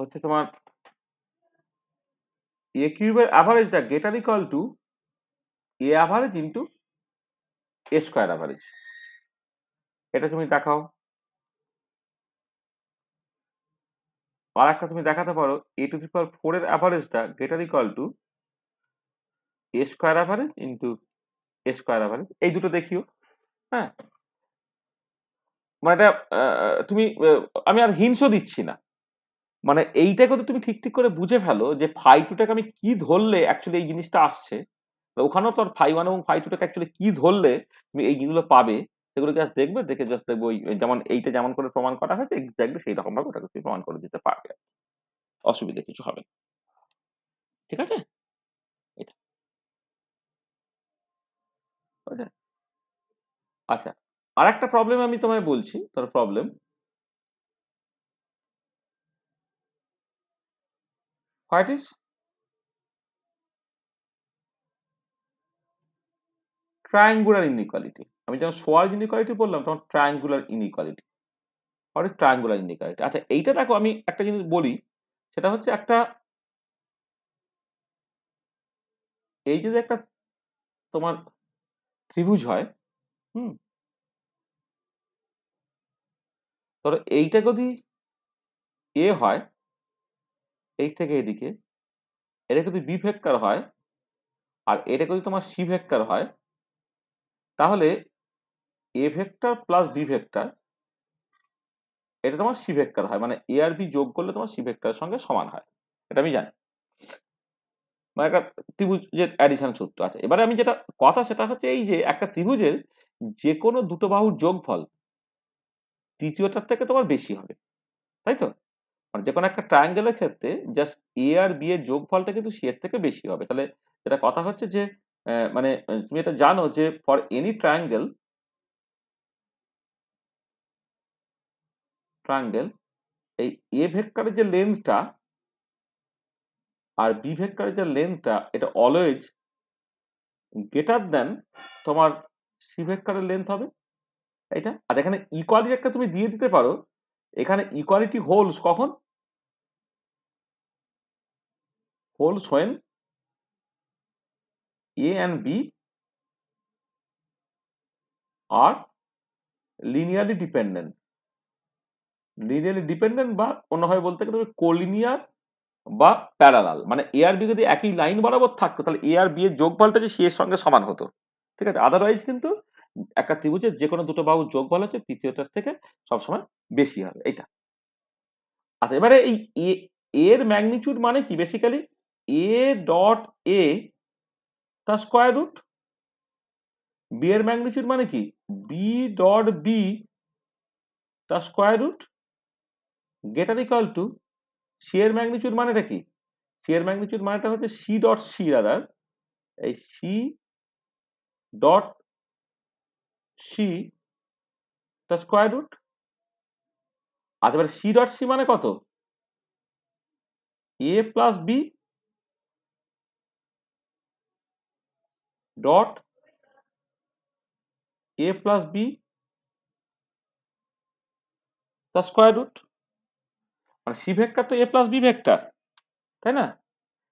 হচ্ছে তোমার এ কিউবের অ্যাভারেজটা greater equal to A average into A square average এটা তুমি দেখাও আর একটা তুমি দেখাতে পারো এ টু দি পাওয়ার ফোর এর অ্যাভারেজটা greater equal to A square average into A square average এই দুটো দেখিও হ্যাঁ মানে এটা তুমি আমি আর হিন্টসও দিচ্ছি না মানে এইটাকে তো তুমি ঠিক ঠিক করে বুঝে ফেলো যে ফাই টুটাকে আমি কি ধরলে অ্যাকচুয়ালি এই জিনিসটা আসছে ওখানেও তোর ফাই ওয়ান এবং ফাই টুটাকে অ্যাকচুয়ালি কি ধরলে তুমি এই জিনিসগুলো পাবে সেগুলোকে জাস্ট দেখবে দেখে জাস্ট দেখবে ওই যেমন এইটা যেমন করে প্রমাণ করা হয়েছে এক্স্যাক্টলি সেই রকম ভাবে ওটাকে তুমি প্রমাণ করে দিতে পারবে অসুবিধা কিছু হবে না ঠিক আছে আচ্ছা আর একটা প্রবলেম আমি তোমায় বলছি তোর problem what is triangular inequality আমি যখন সোয়ার্জ ইনইকুয়ালিটি বললাম তখন ট্রায়াঙ্গুলার ইনইকুয়ালিটি আর ট্রায়াঙ্গুলার ইনইকুয়ালিটি আচ্ছা এইটা দেখো আমি একটা জিনিস বলি সেটা হচ্ছে একটা এই যদি একটা তোমার ত্রিভুজ হয় হুম ধরো এইটা যদি এ হয় এই থেকে এদিকে এটা যদি বি ভেক্টর হয় আর এটা যদি তোমার সি ভেক্টর হয় তাহলে A vector plus B vector এটা তোমার সি ভেক্টর হয় মানে এ আর বি যোগ করলে তোমার সি ভেক্টরের সঙ্গে সমান হয় এটা আমি জানি মানে একটা ত্রিভুজের অ্যাডিশন সূত্র আছে এবারে আমি যেটা কথা সেটা হচ্ছে এই যে একটা ত্রিভুজের যে কোনো দুটো বাহুর যোগফল তৃতীয়টার থেকে তোমার বেশি হবে তাই তো মানে যে কোনো একটা ট্রায়াঙ্গেলের ক্ষেত্রে জাস্ট এ আর বি এর যোগফলটা কিন্তু সি এর থেকে বেশি হবে তাহলে এটা কথা হচ্ছে যে মানে তুমি এটা জানো যে ফর এনি ট্রায়াঙ্গেল ট্রায়াঙ্গেল এই এ ভেক্টরের যে লেন্থটা আর বি ভেক্টরের যে লেন্থটা এটা অলওয়েজ গ্রেটার দেন তোমার সি ভেক্টরের লেন্থ হবে এটা আর এখানে ইকুয়ালিটি একটা তুমি দিয়ে দিতে পারো এখানে ইকুয়ালিটি হোলস কখন holds when A and B are linearly dependent. Linearly dependent বা অন্যভাবে বলতে গেলে কোলিনিয়ার বা প্যারালাল মানে এ আর বি যদি একই লাইন বরাবর থাকতো তাহলে এ আর বি এর যোগফলটা যে সি এর সঙ্গে সমান হতো ঠিক আছে আদারওয়াইজ কিন্তু একটা ত্রিভুজের যে কোনো দুটো যোগ যোগফল হচ্ছে তৃতীয়টার থেকে সবসময় বেশি হবে এটা আচ্ছা এবারে এই এর ম্যাগনিচিউড মানে কি বেসিক্যালি এ ডট এ তার স্কোয়ার রুট বি এর ম্যাগনিচিউড মানে কি বি ডট বি তার square root greater equal to C এর ম্যাগনিচিউড মানেটা কি সি এর ম্যাগনিচিউড মানেটা হচ্ছে সি ডট সি রাদার এই সি ডট সি তার স্কোয়ার রুট আচ্ছা সি ডট সি মানে কত A plus B dot a plus b the square root আর সি ভেক্টর তো এ প্লাস বি ভেক্টর তাই না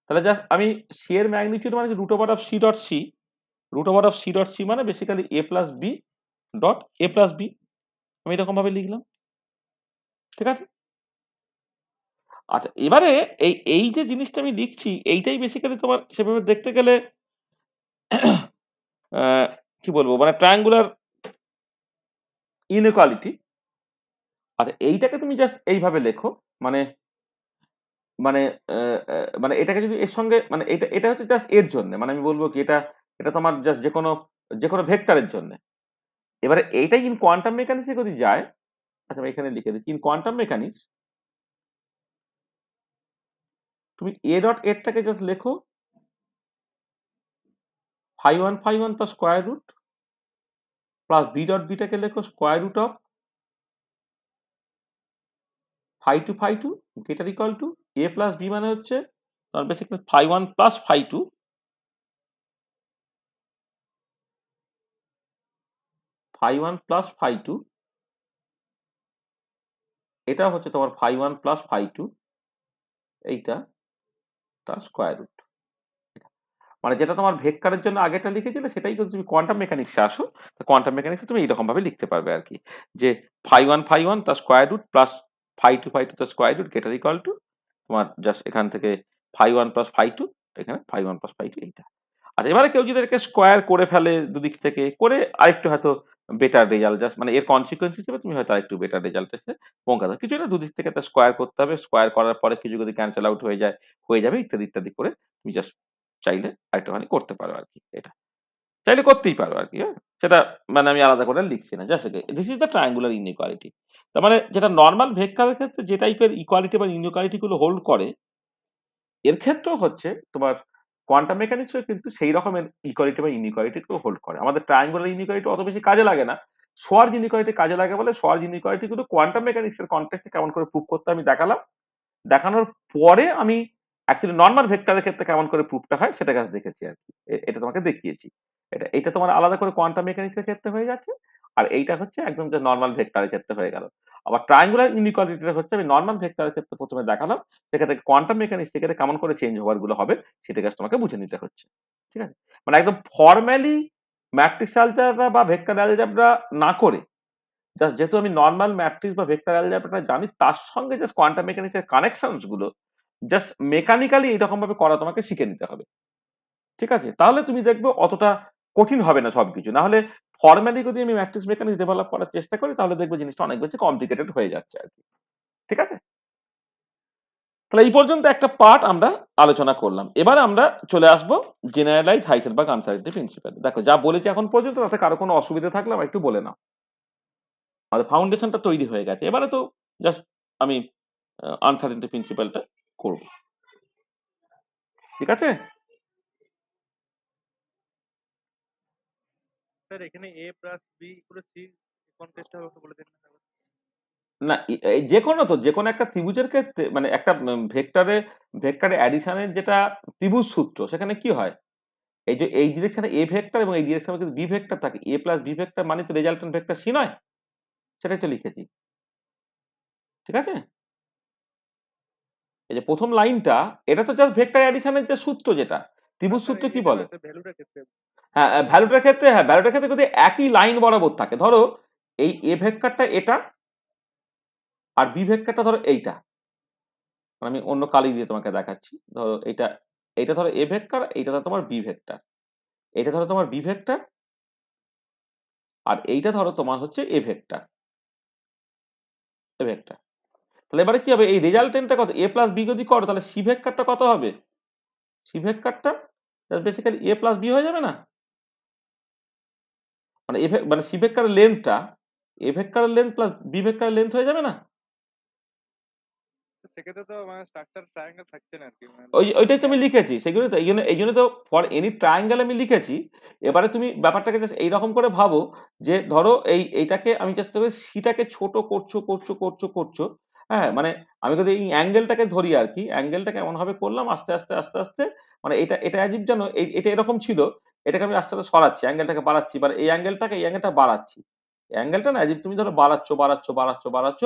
তাহলে জাস্ট আমি সি এর ম্যাগনিটিউড মানে root over of C dot C root over of C dot C মানে basically A plus B dot A plus B আমি এরকমভাবে লিখলাম ঠিক আছে আচ্ছা এবারে এই এই যে জিনিসটা আমি লিখছি এইটাই বেসিক্যালি তোমার সেভাবে দেখতে গেলে কি বলবো মানে ট্রায়াঙ্গুলার ইনকোয়ালিটি আচ্ছা এইটাকে তুমি জাস্ট এইভাবে লেখো মানে মানে মানে এটাকে যদি এর সঙ্গে মানে এটা এটা হচ্ছে জাস্ট এর জন্য মানে আমি বলবো কি এটা এটা তোমার জাস্ট যে কোনো যে কোনো ভেক্টরের জন্য এবারে এইটাই কিন্তু কোয়ান্টাম মেকানিক্স যদি যায় আচ্ছা আমি এখানে লিখে দিচ্ছি কিন্তু কোয়ান্টাম মেকানিক্স তুমি এ ডট এরটাকে জাস্ট লেখো phi one phi one plus square root plus B dot বিটাকে লেখো square root of phi two phi two greater equal to A plus B মানে হচ্ছে তোমার basically phi one plus phi two phi one plus phi two এটা হচ্ছে তোমার phi one plus phi two এইটা তার স্কোয়ার রুট মানে যেটা তোমার ভেক্টরের জন্য আগেটা লিখেছিলে সেটাই কিন্তু তুমি কোয়ান্টাম মেকানিক্সে আসো কোয়ান্টাম মেকানিক্সে তুমি ভাবে লিখতে পারবে আর কি যে ফাই ওয়ান ফাই ওয়ান তার square root plus phi two phi two তার square root greater equal to তোমার জাস্ট এখান থেকে phi one plus phi two এখানে phi one plus phi two এইটা আচ্ছা এবারে কেউ যদি এটাকে স্কোয়ার করে ফেলে দুদিক থেকে করে আরেকটু হয়তো বেটার রেজাল্ট জাস্ট মানে এর কনসিকুয়েন্স হিসেবে তুমি হয়তো আরেকটু বেটার রেজাল্ট এসে দাও কিছু না দুদিক থেকে তা স্কোয়ার করতে হবে স্কোয়ার করার পরে কিছু যদি ক্যান্সেল আউট হয়ে যায় হয়ে যাবে ইত্যাদি ইত্যাদি করে তুমি জাস্ট চাইলে একটুখানি মানে করতে পারো আর কি এটা চাইলে করতেই পারো আর কি হ্যাঁ সেটা মানে আমি আলাদা করে লিখছি না just this is the triangular inequality তার মানে যেটা নর্মাল ভেক্টরের ক্ষেত্রে যে টাইপের ইকোয়ালিটি বা ইনইকোয়ালিটিগুলো হোল্ড করে এর ক্ষেত্রেও হচ্ছে তোমার কোয়ান্টাম মেকানিক্সও কিন্তু সেই রকমের ইকুয়ালিটি বা ইনইকোয়ালিটিকেও হোল্ড করে আমাদের ট্রায়াঙ্গুলার ইনইকোয়ালিটি অত বেশি কাজে লাগে না সোয়ার ইনইকোয়ালিটি কাজে লাগে বলে সোয়ার কিন্তু কোয়ান্টাম মেকানিক্সের কনটেক্সটে কেমন করে প্রুভ করতে আমি দেখালাম দেখানোর পরে আমি অ্যাকচুয়ালি নর্মাল ভেক্টরের ক্ষেত্রে কেমন করে প্রুফটা হয় সেটা কাছে দেখেছি আর কি এটা তোমাকে দেখিয়েছি এটা এটা তোমার আলাদা করে কোয়ান্টাম মেকানিক্সের ক্ষেত্রে হয়ে যাচ্ছে আর এইটা হচ্ছে একদম যে নর্মাল ভেক্টরের ক্ষেত্রে হয়ে গেল আবার ট্রায়াঙ্গুলার ইনিকোয়ালিটিটা হচ্ছে আমি নর্মাল ভেক্টরের ক্ষেত্রে প্রথমে দেখালাম সেক্ষেত্রে কোয়ান্টাম মেকানিক্স সেক্ষেত্রে কেমন করে চেঞ্জ ওভারগুলো হবে সেটা কাছে তোমাকে বুঝে নিতে হচ্ছে ঠিক আছে মানে একদম ফর্ম্যালি ম্যাট্রিক্স আলজাবরা বা ভেক্টর অ্যালজাবরা না করে জাস্ট যেহেতু আমি নর্মাল ম্যাট্রিক্স বা ভেক্টর অ্যালজাবরাটা জানি তার সঙ্গে জাস্ট কোয়ান্টাম মেকানিক্সের কানেকশনসগুলো জাস্ট মেকানিক্যালি ভাবে করা তোমাকে শিখে নিতে হবে ঠিক আছে তাহলে তুমি দেখবে অতটা কঠিন হবে না সবকিছু না হলে ফর্ম্যালি যদি আমি ম্যাট্রিক্স মেকানিক্স ডেভেলপ করার চেষ্টা করি তাহলে দেখবে জিনিসটা অনেক বেশি কমপ্লিকেটেড হয়ে যাচ্ছে আর কি ঠিক আছে তাহলে এই পর্যন্ত একটা পার্ট আমরা আলোচনা করলাম এবার আমরা চলে আসব জেনারেলাইজ বা কনসার্টি প্রিন্সিপাল দেখো যা বলেছি এখন পর্যন্ত তাতে কারো কোনো অসুবিধা থাকলে আমার একটু বলে নাও আমাদের ফাউন্ডেশনটা তৈরি হয়ে গেছে এবারে তো জাস্ট আমি আনসার্টেন্টি প্রিন্সিপালটা করব ঠিক আছে স্যার এখানে a প্লাস সি বলে দিন না যে কোনো তো যে কোনো একটা ত্রিভুজের ক্ষেত্রে মানে একটা ভেক্টরে ভেক্টরে অ্যাডিশনের যেটা ত্রিভুজ সূত্র সেখানে কি হয় এই যে এই ডিরেকশনে এ ভেক্টর এবং এই ডিরেকশনে কিন্তু বি ভেক্টর থাকে এ প্লাস বি ভেক্টর মানে তো রেজাল্টেন্ট ভেক্টর সি নয় সেটাই তো লিখেছি ঠিক আছে এই যে প্রথম লাইনটা এটা তো জাস্ট ভেক্টর অ্যাডিশনের যে সূত্র যেটা ত্রিভুজ হ্যাঁ, সূত্র কি বলে হ্যাঁ ভ্যালুটার ক্ষেত্রে হ্যাঁ ভ্যালুটার ক্ষেত্রে যদি একই লাইন বরাবর থাকে ধরো এই এ ভেক্টরটা এটা আর বি ভেক্টরটা ধরো এইটা মানে আমি অন্য কালি দিয়ে তোমাকে দেখাচ্ছি ধরো এটা এটা ধরো এ ভেক্টর এইটা ধরো তোমার বি ভেক্টর এটা ধরো তোমার বি ভেক্টর আর এইটা ধরো তোমার হচ্ছে এ ভেক্টর এ ভেক্টর তাহলে এবারে কি হবে এই রেজাল্টেন্টটা কত এ প্লাস বি যদি করো তাহলে সিভেক্কারটা কত হবে সিভেক্কারটা বেসিক্যালি এ প্লাস বি হয়ে যাবে না মানে মানে সিভেক্কার লেন্থটা এ ভেক্টরের লেন্থ প্লাস বি ভেক্টরের লেন্থ হয়ে যাবে না সেক্ষেত্রে তো মানে স্ট্রাকচার ট্রায়াঙ্গেল থাকছে না আর কি মানে ওই ওইটাই তো আমি লিখেছি সেগুলো তো এইজন্য এইজন্য তো ফর এনি ট্রায়াঙ্গেল আমি লিখেছি এবারে তুমি ব্যাপারটাকে জাস্ট রকম করে ভাবো যে ধরো এই এইটাকে আমি জাস্ট করে সিটাকে ছোট করছো করছো করছো করছো হ্যাঁ মানে আমি যদি এই অ্যাঙ্গেলটাকে ধরি আর কি অ্যাঙ্গেলটাকে এমনভাবে করলাম আস্তে আস্তে আস্তে আস্তে মানে এটা এটা অ্যাজিব যেন এটা এরকম ছিল এটাকে আমি আস্তে আস্তে সরাচ্ছি অ্যাঙ্গেলটাকে বাড়াচ্ছি মানে এই অ্যাঙ্গেলটাকে এই অ্যাঙ্গেলটা বাড়াচ্ছি অ্যাঙ্গেলটা না তুমি ধরো বাড়াচ্ছ বাড়াচ্ছ বাড়াচ্ছ বাড়াচ্ছ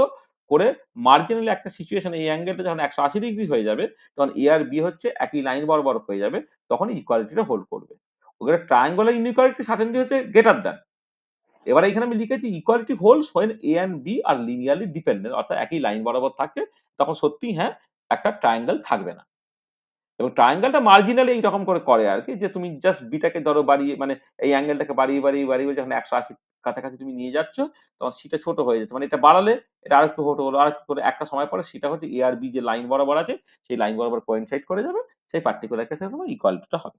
করে মার্জিনালি একটা সিচুয়েশন এই অ্যাঙ্গেলটা যখন একশো আশি ডিগ্রি হয়ে যাবে তখন এ আর বি হচ্ছে একই লাইন বরাবর হয়ে যাবে তখন ইকুয়ালিটিটা হোল্ড করবে ওখানে ট্রায়াঙ্গুলার ইনইকুয়ালিটি সার্টেনলি হচ্ছে গ্রেটার দ্যান এবার এখানে আমি লিখেছি equality holds when A and B আর লিনিয়ারলি ডিপেন্ডেন্ট অর্থাৎ একই লাইন বরাবর থাকে তখন সত্যি হ্যাঁ একটা ট্রায়াঙ্গেল থাকবে না এবং ট্রায়াঙ্গেলটা মার্জিনালি এইরকম করে করে আর কি যে তুমি জাস্ট বিটাকে ধরো বাড়িয়ে মানে এই অ্যাঙ্গেলটাকে বাড়িয়ে বাড়িয়ে বাড়িয়ে যখন একশো আশি কাছাকাছি তুমি নিয়ে যাচ্ছ তখন সিটা ছোট হয়ে যাচ্ছে মানে এটা বাড়ালে এটা আর একটু ছোটো হলো আর একটু করে একটা সময় পরে সেটা হচ্ছে এ আর বি যে লাইন বরাবর আছে সেই লাইন বরাবর সাইড করে যাবে সেই পার্টিকুলার ক্ষেত্রে তোমার ইকুয়ালিটিটা হবে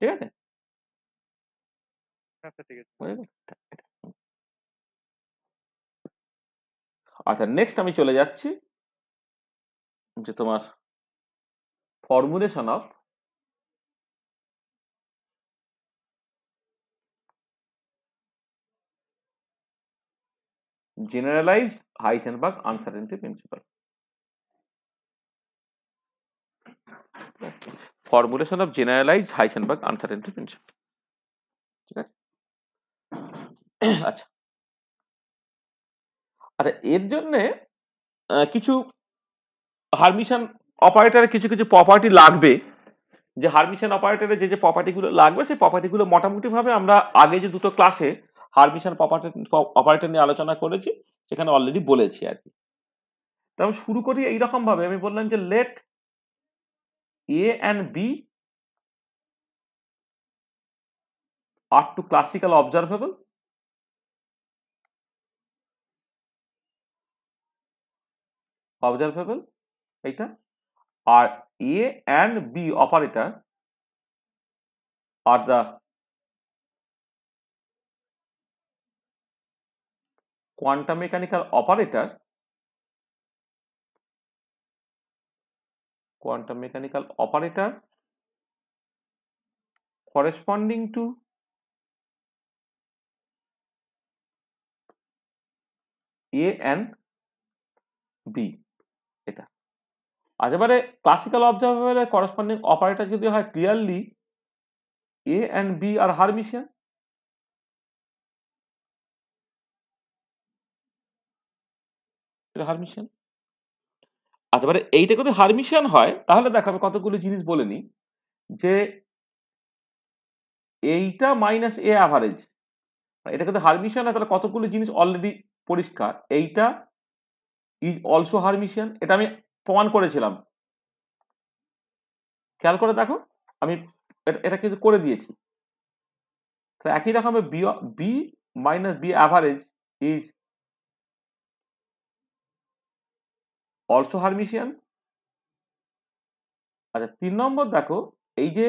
ঠিক আছে আচ্ছা ঠিক আছে আচ্ছা নেক্সট আমি চলে যাচ্ছি যে তোমার formulation of generalized Heisenberg uncertainty principle. Formulation of generalized Heisenberg uncertainty principle. ঠিক আছে আচ্ছা আচ্ছা এর জন্যে কিছু হারমিশন অপারেটারে কিছু কিছু প্রপার্টি লাগবে যে হারমিশন অপারেটারে যে যে প্রপার্টিগুলো লাগবে সেই প্রপার্টিগুলো মোটামুটিভাবে আমরা আগে যে দুটো ক্লাসে হারমিশন প্রপার্টি অপারেটার নিয়ে আলোচনা করেছি সেখানে অলরেডি বলেছি আর কি তেমন শুরু করি এইরকমভাবে আমি বললাম যে let A and B are two classical observable observable এইটা আর A and B operator are the quantum mechanical operator quantum mechanical operator corresponding to a and b আর এবারে ক্লাসিক্যাল অবজারভেবলের করসপন্ডিং অপারেটর যদি হয় clearly A and B are Hermitian Hermitian আচ্ছা মানে এইটা যদি হারমিশিয়ান হয় তাহলে দেখাবে কতগুলো জিনিস বলে নিই যে এইটা মাইনাস এ অ্যাভারেজ এটা কিন্তু হারমিশিয়ান হয় তাহলে কতগুলো জিনিস অলরেডি পরিষ্কার এইটা ইজ অলসো হারমিশিয়ান এটা আমি প্রমাণ করেছিলাম খেয়াল করে দেখো আমি এটা কিছু করে দিয়েছি তো একই রকমের B B minus B average is also Hermitian আচ্ছা তিন নম্বর দেখো এই যে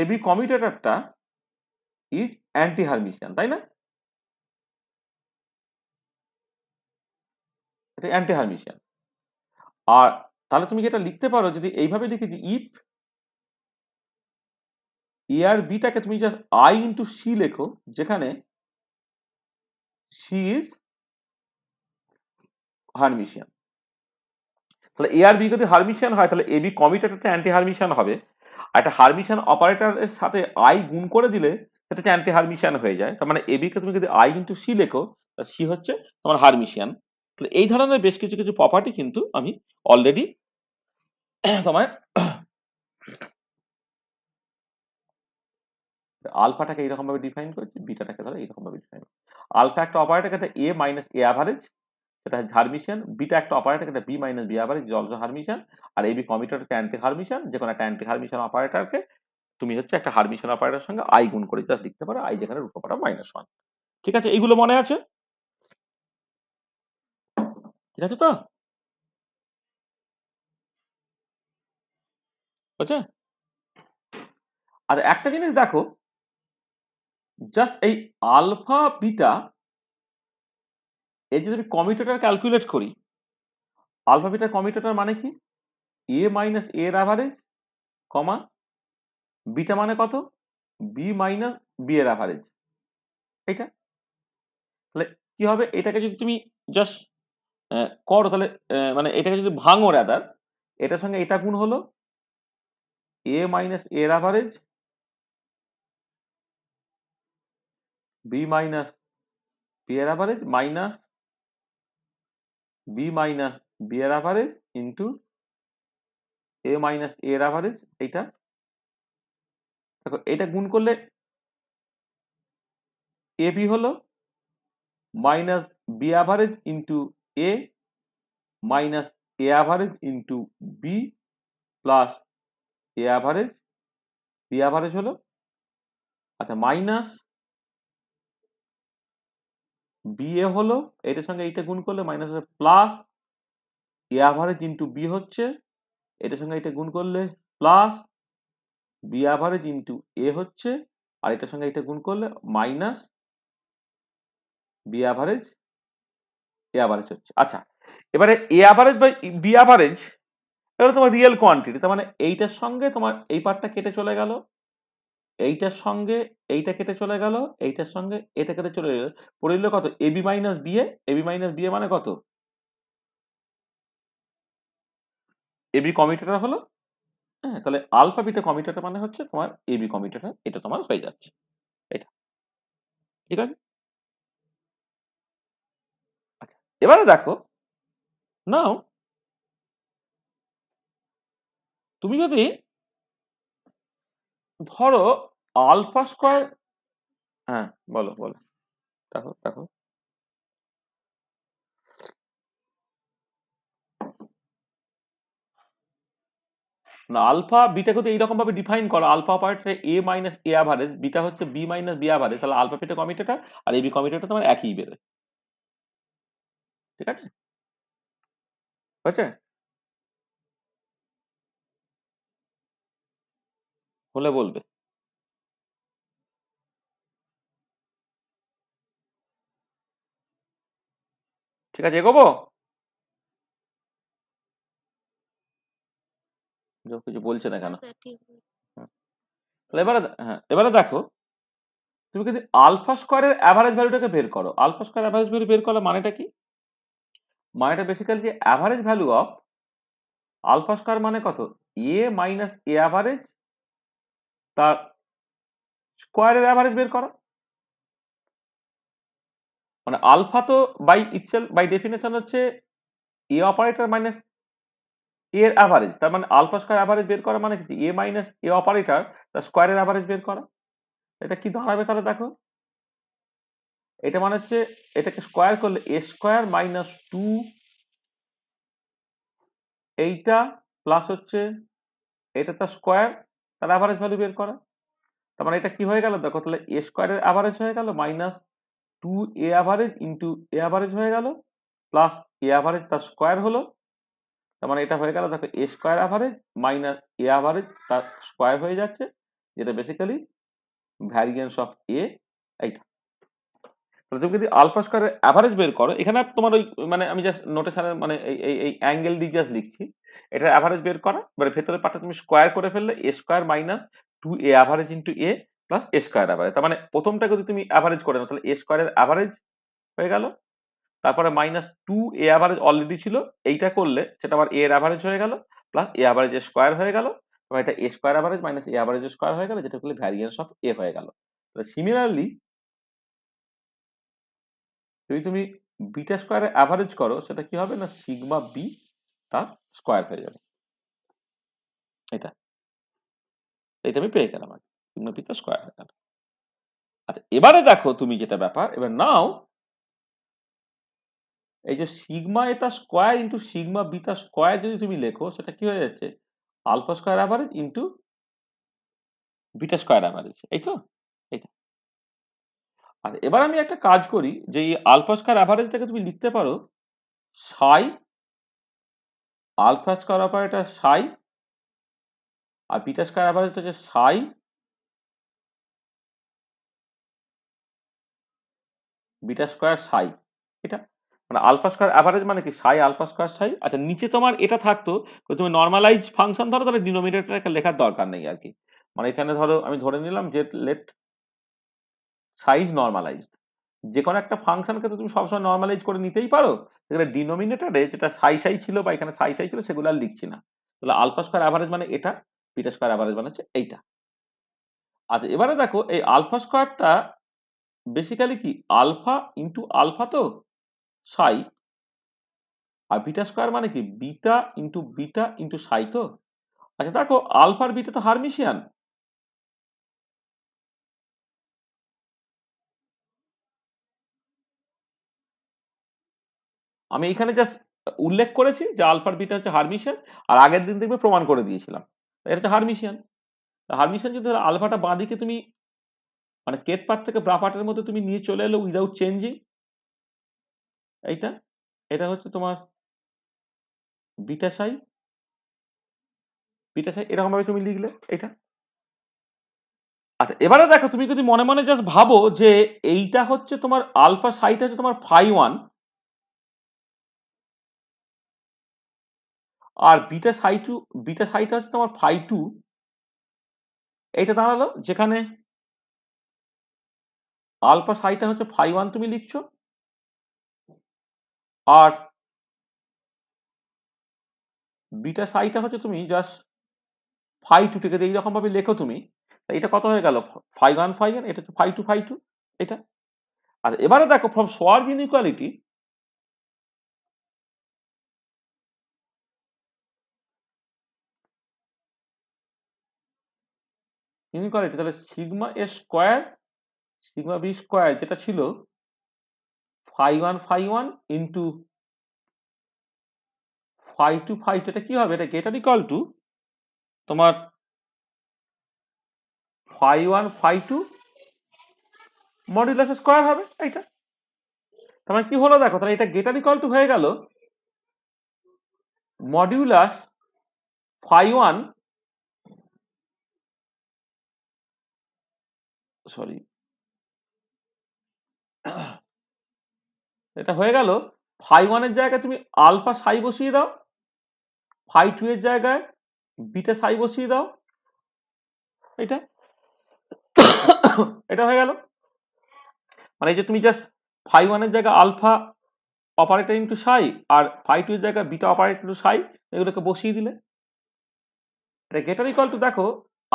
এবি কমিউটেটরটা ইজ অ্যান্টি হার্মিশিয়ান তাই না এটা অ্যান্টি হারমিশিয়ান আর তাহলে তুমি এটা লিখতে পারো যদি এইভাবে লিখে দিই ইফ এ আর বিটাকে তুমি জাস্ট আই ইন্টু সি লেখো যেখানে সি ইজ হার্মিশিয়ান তাহলে এ আর বি যদি হার্মিশিয়ান হয় তাহলে এ বি কমিটার একটা অ্যান্টি হারমিশিয়ান হবে আর একটা হার্মিশিয়ান অপারেটারের সাথে আই গুণ করে দিলে সেটা অ্যান্টি হারমিশিয়ান হয়ে যায় তার মানে এ বিকে তুমি যদি আই ইন্টু সি লেখো সি হচ্ছে তোমার হার্মিশিয়ান এই ধরনের বেশ কিছু কিছু প্রপার্টি কিন্তু আমি অলরেডি তোমার আলফাটাকে ভাবে ডিফাইন করেছি বিটাটাকে ধরো ভাবে ডিফাইন আলফা একটা অপারেটার একটা এ মাইনাস এ অ্যাভারেজ সেটা হারমিশন বিটা একটা অপারেটার কাছে B minus B average also Hermitian আর এবি কমিউটার একটা অ্যান্টি হারমিশন যে কোনো একটা অ্যান্টি হারমিশন অপারেটারকে তুমি হচ্ছে একটা হারমিশন অপারেটার সঙ্গে আই গুণ করে জাস্ট লিখতে পারো আই যেখানে রুট অপারেটার মাইনাস ওয়ান ঠিক আছে এইগুলো মনে আছে ঠিক আছে তো বুঝছে আর একটা জিনিস দেখো জাস্ট এই আলফা বিটা এই যদি কমিউটেটার ক্যালকুলেট করি আলফা বিটা কমিউটেটার মানে কি এ মাইনাস এ এর অ্যাভারেজ কমা বিটা মানে কত বি মাইনাস বি এর অ্যাভারেজ এটা তাহলে কি হবে এটাকে যদি তুমি জাস্ট করো তাহলে মানে এটাকে যদি ভাঙো রাদার এটার সঙ্গে এটা গুণ হলো এ মাইনাস এর অ্যাভারেজ বি মাইনাস বি এর average minus B minus B এর অ্যাভারেজ ইন্টু এ মাইনাস এর অ্যাভারেজ এইটা দেখো এটা গুণ করলে এবি হলো minus B average into A minus A average into B plus A average B average হলো আচ্ছা মাইনাস বি এ হলো এটার সঙ্গে এইটা গুণ করলে minus plus A average into B হচ্ছে এটার সঙ্গে এটা গুণ করলে plus B average into A হচ্ছে আর এটার সঙ্গে এটা গুণ করলে মাইনাস বি অ্যাভারেজ এ হচ্ছে আচ্ছা এবারে এ অ্যাভারেজ বা বি অ্যাভারেজ এটা তোমার রিয়েল কোয়ান্টিটি তার মানে এইটার সঙ্গে তোমার এই পার্টটা কেটে চলে গেল এইটার সঙ্গে এইটা কেটে চলে গেল এইটার সঙ্গে এটা কেটে চলে গেল পড়ে দিল কত AB minus B AB minus B মানে কত এবি কমিটার হলো হ্যাঁ তাহলে আলফা বিটা কমিটার মানে হচ্ছে তোমার এবি কমিটার এটা তোমার হয়ে যাচ্ছে এটা ঠিক আছে এবারে দেখো নাও তুমি যদি ধরো আলফা স্কোয়ার হ্যাঁ বলো বলো দেখো দেখো না আলফা বিটাকে কিন্তু এইরকম ভাবে ডিফাইন করো alpha part A minus A average beta হচ্ছে বি মাইনাস বি আভারেজ তাহলে আলফা পেটে কমিটেটা আর এ বি কমিটেটা তোমার একই বেরোয় ঠিক আছে হয়েছে হলে বলবে ঠিক আছে এগোবো কিছু বলছে না কেন হ্যাঁ। এবারে হ্যাঁ এবারে দেখো তুমি কিন্তু আলফা স্কোয়ারের অ্যাভারেজ ভ্যালুটাকে বের করো আলফা স্কোয়ার অ্যাভারেজ ভ্যালু বের করার মানেটা কি মানে এটা বেসিক্যালি যে average value of alpha square মানে কত এ মাইনাস এ অ্যাভারেজ তার স্কোয়ারের অ্যাভারেজ বের করা মানে আলফা তো বাই ইটসেল বাই ডেফিনেশন হচ্ছে এ অপারেটর মাইনাস এর অ্যাভারেজ তার মানে আলফা স্কোয়ার অ্যাভারেজ বের করা মানে কি এ মাইনাস এ অপারেটর তার স্কোয়ারের অ্যাভারেজ বের করা এটা কি দাঁড়াবে তাহলে দেখো এটা মানে হচ্ছে এটাকে স্কোয়ার করলে এ স্কোয়ার মাইনাস টু এইটা প্লাস হচ্ছে এটা তার স্কোয়ার তার অ্যাভারেজ ভ্যালু বের করা তার মানে এটা কি হয়ে গেল দেখো তাহলে এ স্কোয়ারের অ্যাভারেজ হয়ে গেল minus two A average into A average হয়ে গেল প্লাস এ অ্যাভারেজ তার স্কোয়ার হলো তার মানে এটা হয়ে গেল দেখো A square average minus A average তার স্কোয়ার হয়ে যাচ্ছে যেটা বেসিক্যালি ভ্যারিয়েন্স অফ এ এইটা মানে তুমি যদি আলফা স্কোয়ারের অ্যাভারেজ বের করো এখানে তোমার ওই মানে আমি জাস্ট নোটেশনে মানে এই এই অ্যাঙ্গেল দিয়ে জাস্ট লিখছি এটা অ্যাভারেজ বের করা এবার ভেতরে পাটা তুমি স্কোয়ার করে ফেললে A square minus two A average into A plus A square average তার মানে প্রথমটা যদি তুমি অ্যাভারেজ করে নাও তাহলে এ স্কোয়ারের অ্যাভারেজ হয়ে গেল তারপরে minus two A average already ছিল এইটা করলে সেটা আবার এ এর অ্যাভারেজ হয়ে গেল প্লাস এ অ্যাভারেজ স্কোয়ার হয়ে গেল এটা A square average minus A average square হয়ে গেল যেটা করলে ভ্যারিয়েন্স অফ এ হয়ে গেল সিমিলারলি যদি তুমি বিটা স্কোয়ারে অ্যাভারেজ করো সেটা কি হবে না সিগমা বি তার স্কোয়ার হয়ে যাবে এটা এটা আমি পেয়ে গেলাম আগে সিগমা বিটা স্কোয়ার হয়ে গেল আচ্ছা এবারে দেখো তুমি যেটা ব্যাপার এবার নাও এই যে সিগমা এটা square into sigma beta square যদি তুমি লেখো সেটা কি হয়ে যাচ্ছে alpha square average into beta square average এই তো আর এবার আমি একটা কাজ করি যে এই আলফা স্কোয়ার অ্যাভারেজটাকে তুমি লিখতে পারো সাই আলফা স্কোয়ার অপারেটার সাই আর পিটা স্কোয়ার অ্যাভারেজটা হচ্ছে সাই বিটা স্কোয়ার সাই এটা মানে আলফা স্কোয়ার অ্যাভারেজ মানে কি সাই আলফা স্কোয়ার সাই আচ্ছা নিচে তোমার এটা থাকতো তুমি নর্মালাইজ ফাংশন ধরো তাহলে ডিনোমিনেটার একটা লেখার দরকার নেই আর কি মানে এখানে ধরো আমি ধরে নিলাম যে লেট সাইজ নর্মালাইজড যে কোনো একটা ফাংশনকে তো তুমি সবসময় নর্মালাইজ করে নিতেই পারো সেখানে ডিনোমিনেটারে যেটা সাই সাই ছিল বা এখানে সাই সাই ছিল সেগুলো আর লিখছি না তাহলে আলফা স্কোয়ার অ্যাভারেজ মানে এটা বিটা স্কোয়ার অ্যাভারেজ মানে হচ্ছে এইটা আচ্ছা এবারে দেখো এই আলফা স্কোয়ারটা বেসিক্যালি কি আলফা ইন্টু আলফা তো সাই আর বিটা স্কোয়ার মানে কি বিটা ইন্টু বিটা ইন্টু সাই তো আচ্ছা দেখো আলফার বিটা তো হারমিশিয়ান আমি এখানে জাস্ট উল্লেখ করেছি যে আলফার বিটা হচ্ছে হারমিশিয়ান আর আগের দিন দেখবে প্রমাণ করে দিয়েছিলাম এটা হচ্ছে হারমিশিয়ান হারমিশিয়ান যদি আলফাটা বাঁ দিকে তুমি মানে কেট পাট থেকে ব্রা পাটের মধ্যে তুমি নিয়ে চলে এলো উইদাউট চেঞ্জিং এইটা এটা হচ্ছে তোমার বিটা সাই বিটা সাই এরকমভাবে তুমি লিখলে এটা আচ্ছা এবারে দেখো তুমি যদি মনে মনে জাস্ট ভাবো যে এইটা হচ্ছে তোমার আলফা সাইটা হচ্ছে তোমার ফাই ওয়ান আর বিটা সাই টু বিটা সাইটা হচ্ছে তোমার ফাই টু এইটা দাঁড়ালো যেখানে আলফা সাইটা হচ্ছে ফাই ওয়ান তুমি লিখছো আর বিটা সাইটা হচ্ছে তুমি জাস্ট ফাই টু ঠিক আছে এইরকম ভাবে লেখো তুমি এটা কত হয়ে গেল ফাইভ ওয়ান ফাইভ এটা হচ্ছে ফাইভ টু ফাইভ টু এটা আর এবারে দেখো ফ্রম সোয়ার্ড ইনিকোয়ালিটি ইনকোয়ালিটি তাহলে sigma A square sigma B square যেটা ছিল phi one phi one into phi two phi two এটা কি হবে এটা গেটার ইকাল টু তোমার phi one phi two modulus square হবে এইটা তার মানে কি হলো দেখো তাহলে এটা গেটার ইকাল টু হয়ে গেল মডিউলাস ফাই ওয়ান সরি এটা হয়ে গেল ফাই ওয়ানের জায়গায় তুমি আলফা সাই বসিয়ে দাও ফাই টু এর জায়গায় বিটা সাই বসিয়ে দাও এটা এটা হয়ে গেল মানে এই যে তুমি জাস্ট ফাই ওয়ানের জায়গায় আলফা অপারেটর ইন্টু সাই আর ফাই টু এর জায়গায় বিটা অপারেটর ইন্টু সাই এগুলোকে বসিয়ে দিলে এটা গেটার ইকুয়াল টু দেখো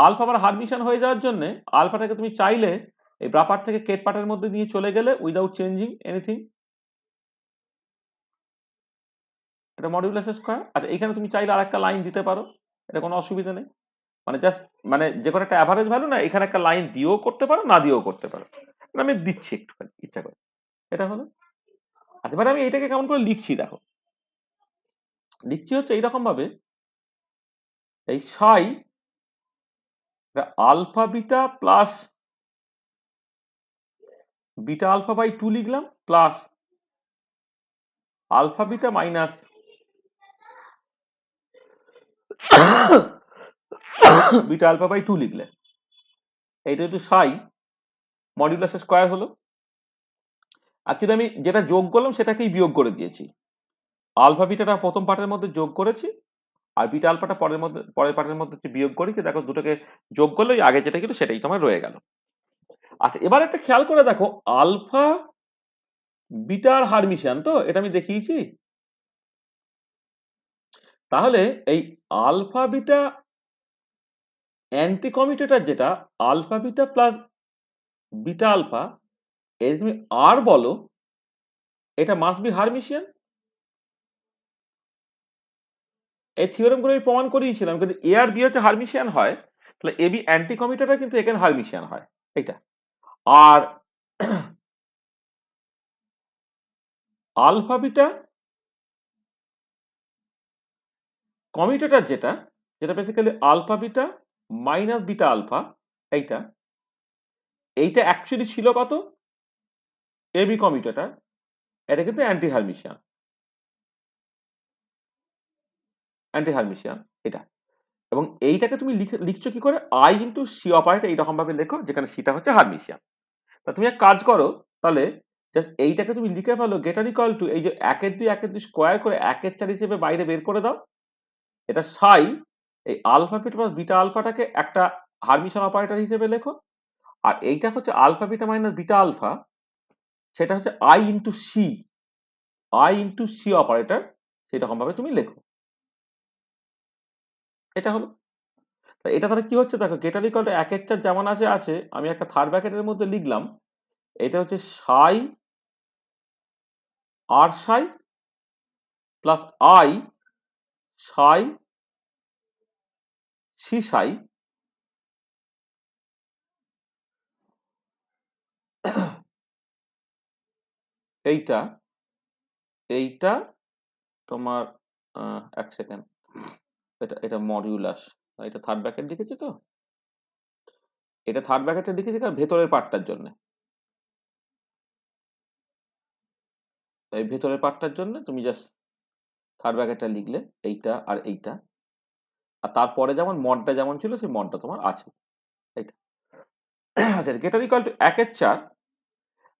আলফা আবার হারমিশন হয়ে যাওয়ার জন্য আলফাটাকে তুমি চাইলে এই ব্রাপার থেকে কেট পার্টের মধ্যে নিয়ে চলে গেলে উইদাউট চেঞ্জিং এনিথিং এটা মডিউলাস স্কোয়ার আচ্ছা এখানে তুমি চাইলে আর একটা লাইন দিতে পারো এটা কোনো অসুবিধা নেই মানে জাস্ট মানে যে কোনো একটা অ্যাভারেজ ভ্যালু না এখানে একটা লাইন দিয়েও করতে পারো না দিয়েও করতে পারো মানে আমি দিচ্ছি একটুখানি ইচ্ছা করে এটা হলো আচ্ছা মানে আমি এটাকে কেমন করে লিখছি দেখো লিখছি হচ্ছে এইরকমভাবে এই psi alpha alpha plus beta beta alpha by লিখলাম plus alpha beta minus beta alpha by two লিখলে এইটা একটু সাই মডিউলাসের স্কোয়ার হলো অ্যাকচুয়ালি আমি যেটা যোগ করলাম সেটাকেই বিয়োগ করে দিয়েছি আলফা বিটাটা প্রথম পার্টের মধ্যে যোগ করেছি আর বিটা আলফাটা পরের মধ্যে পরের পার্টের মধ্যে বিয়োগ করি কি দেখো দুটোকে যোগ করলে ওই আগে যেটা কিন্তু সেটাই তোমার রয়ে গেল আচ্ছা এবার একটা খেয়াল করে দেখো আলফা বিটার হারমিশিয়ান তো এটা আমি দেখিয়েছি তাহলে এই আলফা বিটা অ্যান্টি কমিউটেটার যেটা alpha beta plus beta alpha এর তুমি আর বলো এটা মাস্ট বি হারমিশিয়ান এই থিওরেমগুলো আমি প্রমাণ করিয়েছিলাম কিন্তু এ আর বি হচ্ছে হার্মিশিয়ান হয় তাহলে এ বি অ্যান্টি কমিটারটা কিন্তু এখানে হার্মিশিয়ান হয় এটা আর আলফা বিটা কমিউটেটার যেটা যেটা basically alpha beta minus beta alpha এইটা এইটা অ্যাকচুয়ালি ছিল কত এ বি কমিউটেটার এটা কিন্তু অ্যান্টি হার্মিশিয়ান অ্যান্টিহারমিশিয়ান এটা এবং এইটাকে তুমি লিখছো কি করে আই কিন্তু সি অপারেটর এইরকমভাবে লেখো যেখানে সিটা হচ্ছে হারমিশিয়ান তা তুমি এক কাজ করো তাহলে জাস্ট এইটাকে তুমি লিখে ফেলো গেটার ইকাল টু এই যে একের দুই একের দুই স্কোয়ার করে একের চার হিসেবে বাইরে বের করে দাও এটা সাই এই আলফাবিট প্লাস বিটা আলফাটাকে একটা হারমিশন অপারেটর হিসেবে লেখো আর এইটা হচ্ছে alpha beta minus beta alpha সেটা হচ্ছে i into C i into C operator সেরকমভাবে তুমি লেখো এটা হলো তা এটা তাহলে কি হচ্ছে দেখো গেটার ইকলটা এক একটা যেমন আছে আছে আমি একটা থার্ড ব্যাকেটের মধ্যে লিখলাম এটা হচ্ছে সাই আর সাই প্লাস আই সাই সি সাই এইটা এইটা তোমার এক সেকেন্ড এটা এটা মডিউলাস এটা থার্ড ব্যাকেট দেখেছি তো এটা থার্ড ব্যাকেটে দেখেছি কারণ ভেতরের পার্টটার জন্য এই ভেতরের পার্টটার জন্য তুমি জাস্ট থার্ড ব্যাকেটটা লিখলে এইটা আর এইটা আর তারপরে যেমন মডটা যেমন ছিল সেই মডটা তোমার আছে এইটা আচ্ছা গেটার ইকুয়াল টু একের চার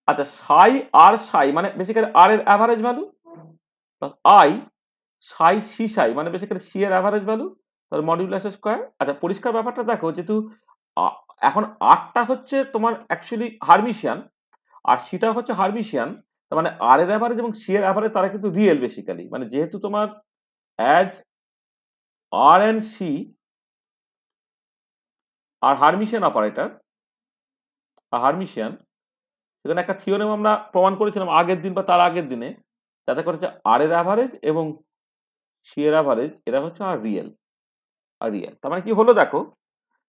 আচ্ছা সাই আর সাই মানে বেসিক্যালি আর এর average value plus i psi C psi মানে বেশ সি এর অ্যাভারেজ ভ্যালু তার মডিউলাস স্কোয়ার আচ্ছা পরিষ্কার ব্যাপারটা দেখো যেহেতু এখন আটটা হচ্ছে তোমার অ্যাকচুয়ালি হার্মিশিয়ান আর সিটা হচ্ছে হার্মিশিয়ান মানে আর এর অ্যাভারেজ এবং সি এর অ্যাভারেজ তারা কিন্তু রিয়েল বেসিক্যালি মানে যেহেতু তোমার as R and C are Hermitian operator are Hermitian সেখানে একটা থিওরেম আমরা প্রমাণ করেছিলাম আগের দিন বা তার আগের দিনে যাতে করেছে আর এর অ্যাভারেজ এবং শিয়ার অ্যাভারেজ এটা হচ্ছে আমার রিয়েল আর রিয়েল তার মানে কি হলো দেখো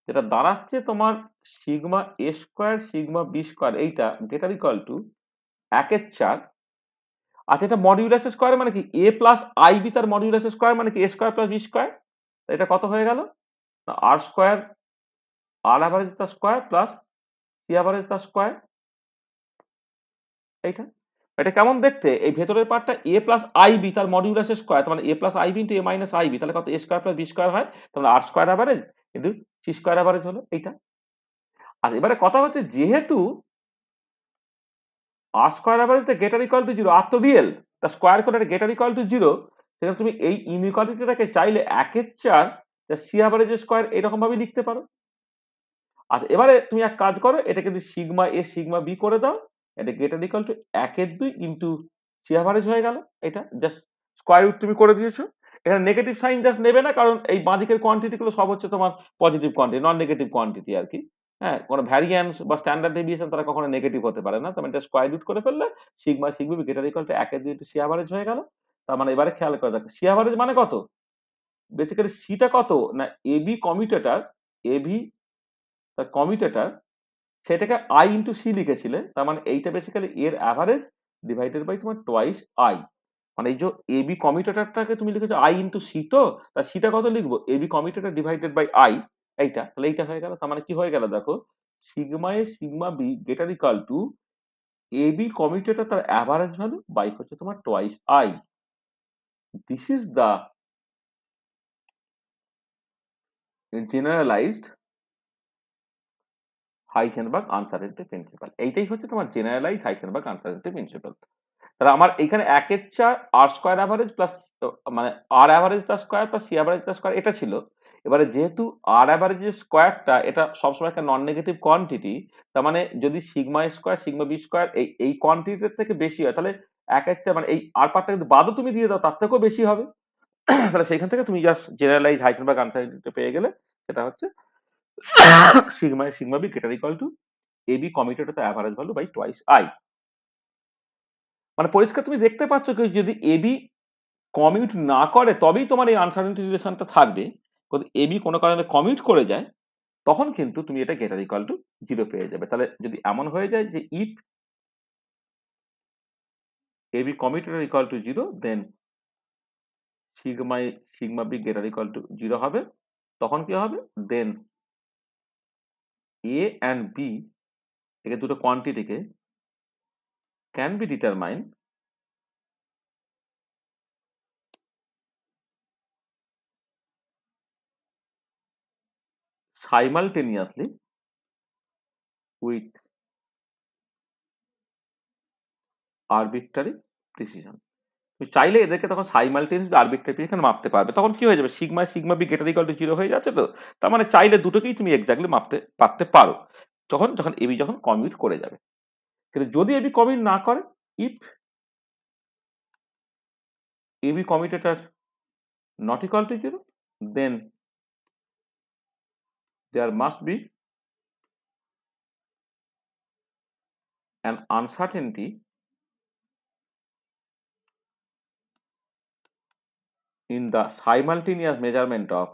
যেটা দাঁড়াচ্ছে তোমার sigma A square sigma B square এইটা ডেটার ইকুয়াল টু একের চার আচ্ছা এটা মডিউলাস স্কোয়ার মানে কি এ প্লাস আই বি তার মডিউলাস স্কোয়ার মানে কি A square plus B square এটা কত হয়ে গেল আর স্কোয়ার আর অ্যাভারেজ তার স্কোয়ার প্লাস সি অ্যাভারেজ তার স্কোয়ার এইটা এটা কেমন দেখতে এই ভেতরের পার্টটা এ প্লাস আইবি তার মডিউলাস স্কোয়ার তার মানে A plus i B into A minus i B তাহলে কত A square plus B square হয় তাহলে আর স্কোয়ার অ্যাভারেজ কিন্তু সি স্কোয়ার অ্যাভারেজ হলো এইটা আর এবারে কথা হচ্ছে যেহেতু R square average greater equal to zero আর তো রিয়েল তা স্কোয়ার করে গেটার ইকুয়াল টু জিরো সেখানে তুমি এই ইনইকুয়ালিটিটাকে চাইলে একের চার সি অ্যাভারেজ স্কোয়ার এরকম ভাবে লিখতে পারো আর এবারে তুমি এক কাজ করো এটাকে যদি সিগমা এ সিগমা বি করে দাও এটা গ্রেটার ইকাল টু একের দুই ইন্টু সি অ্যাভারেজ হয়ে গেল এটা জাস্ট স্কোয়ার রুট তুমি করে দিয়েছো এখানে নেগেটিভ সাইন জাস্ট নেবে না কারণ এই বাঁদিকের কোয়ান্টিটিগুলো সব হচ্ছে তোমার positive quantity non negative quantity আর কি হ্যাঁ কোনো ভ্যারিয়েন্স বা স্ট্যান্ডার্ড ডেভিয়েশন তারা কখনো নেগেটিভ হতে পারে না তুমি মানে এটা স্কোয়ার রুট করে ফেললে sigma sigma B greater equal to একের দুই ইন্টু সি অ্যাভারেজ হয়ে গেল তার মানে এবারে খেয়াল করে দেখো সি অ্যাভারেজ মানে কত বেসিক্যালি সিটা কত না এবি কমিউটেটার এবি তার কমিউটেটার সেটাকে আই ইন্টু সি লিখেছিলে তার মানে এইটা বেসিক্যালি এর অ্যাভারেজ ডিভাইডেড বাই তোমার টোয়াইস আই মানে এই যে এ বি কমিউটেটারটাকে তুমি লিখেছো আই ইন্টু সি তো তা সিটা কত লিখবো A B commutator divided by i এইটা তাহলে এইটা হয়ে গেল তার মানে কি হয়ে গেল দেখো sigma A sigma B greater equal to A B commutator তার অ্যাভারেজ ভ্যালু বাই হচ্ছে তোমার twice i this is the generalized Heisenberg uncertainty principle এইটাই হচ্ছে তোমার জেনারেলাইজ হাইসেনবার্গ আনসারেন্টি প্রিন্সিপাল তাহলে আমার এখানে এক চার আর স্কোয়ার অ্যাভারেজ প্লাস মানে R average plus square plus C average plus square এটা ছিল এবারে যেহেতু আর অ্যাভারেজ স্কোয়ারটা এটা সবসময় একটা নন নেগেটিভ কোয়ান্টিটি তার মানে যদি sigma square sigma B square এই এই কোয়ান্টিটির থেকে বেশি হয় তাহলে এক একটা মানে এই আর পার্টটা যদি বাদও তুমি দিয়ে দাও তার থেকেও বেশি হবে তাহলে সেখান থেকে তুমি জাস্ট জেনারেলাইজ হাইসেনবার্গ আনসার পেয়ে গেলে সেটা হচ্ছে sigma sigma B greater equal to A B to the average value by twice i মানে পরিষ্কার তুমি দেখতে পাচ্ছ কি যদি এ বি কমিউট না করে তবেই তোমার এই আনসার্টেনটি রিলেশনটা থাকবে কিন্তু বি কোনো কারণে কমিউট করে যায় তখন কিন্তু তুমি এটা গ্রেটার ইকুয়াল টু জিরো পেয়ে যাবে তাহলে যদি এমন হয়ে যায় যে if B commuted equal to zero then sigma sigma B greater equal to zero হবে তখন কি হবে দেন a and b থেকে দুটো কোয়ান্টিটিকে can be determined simultaneously with arbitrary precision চাইলে এদেরকে তখন সাইমালটেনিয়াস বা এখানে মাপতে পারবে তখন কি হয়ে যাবে sigma sigma B greater equal to zero হয়ে যাচ্ছে তো তার মানে চাইলে দুটোকেই তুমি এক্স্যাক্টলি মাপতে পারতে পারো যখন যখন এবি যখন কমিউট করে যাবে কিন্তু যদি এবি কমিউট না করে if A B commutator are equal to 0 then there must be an uncertainty in the simultaneous measurement of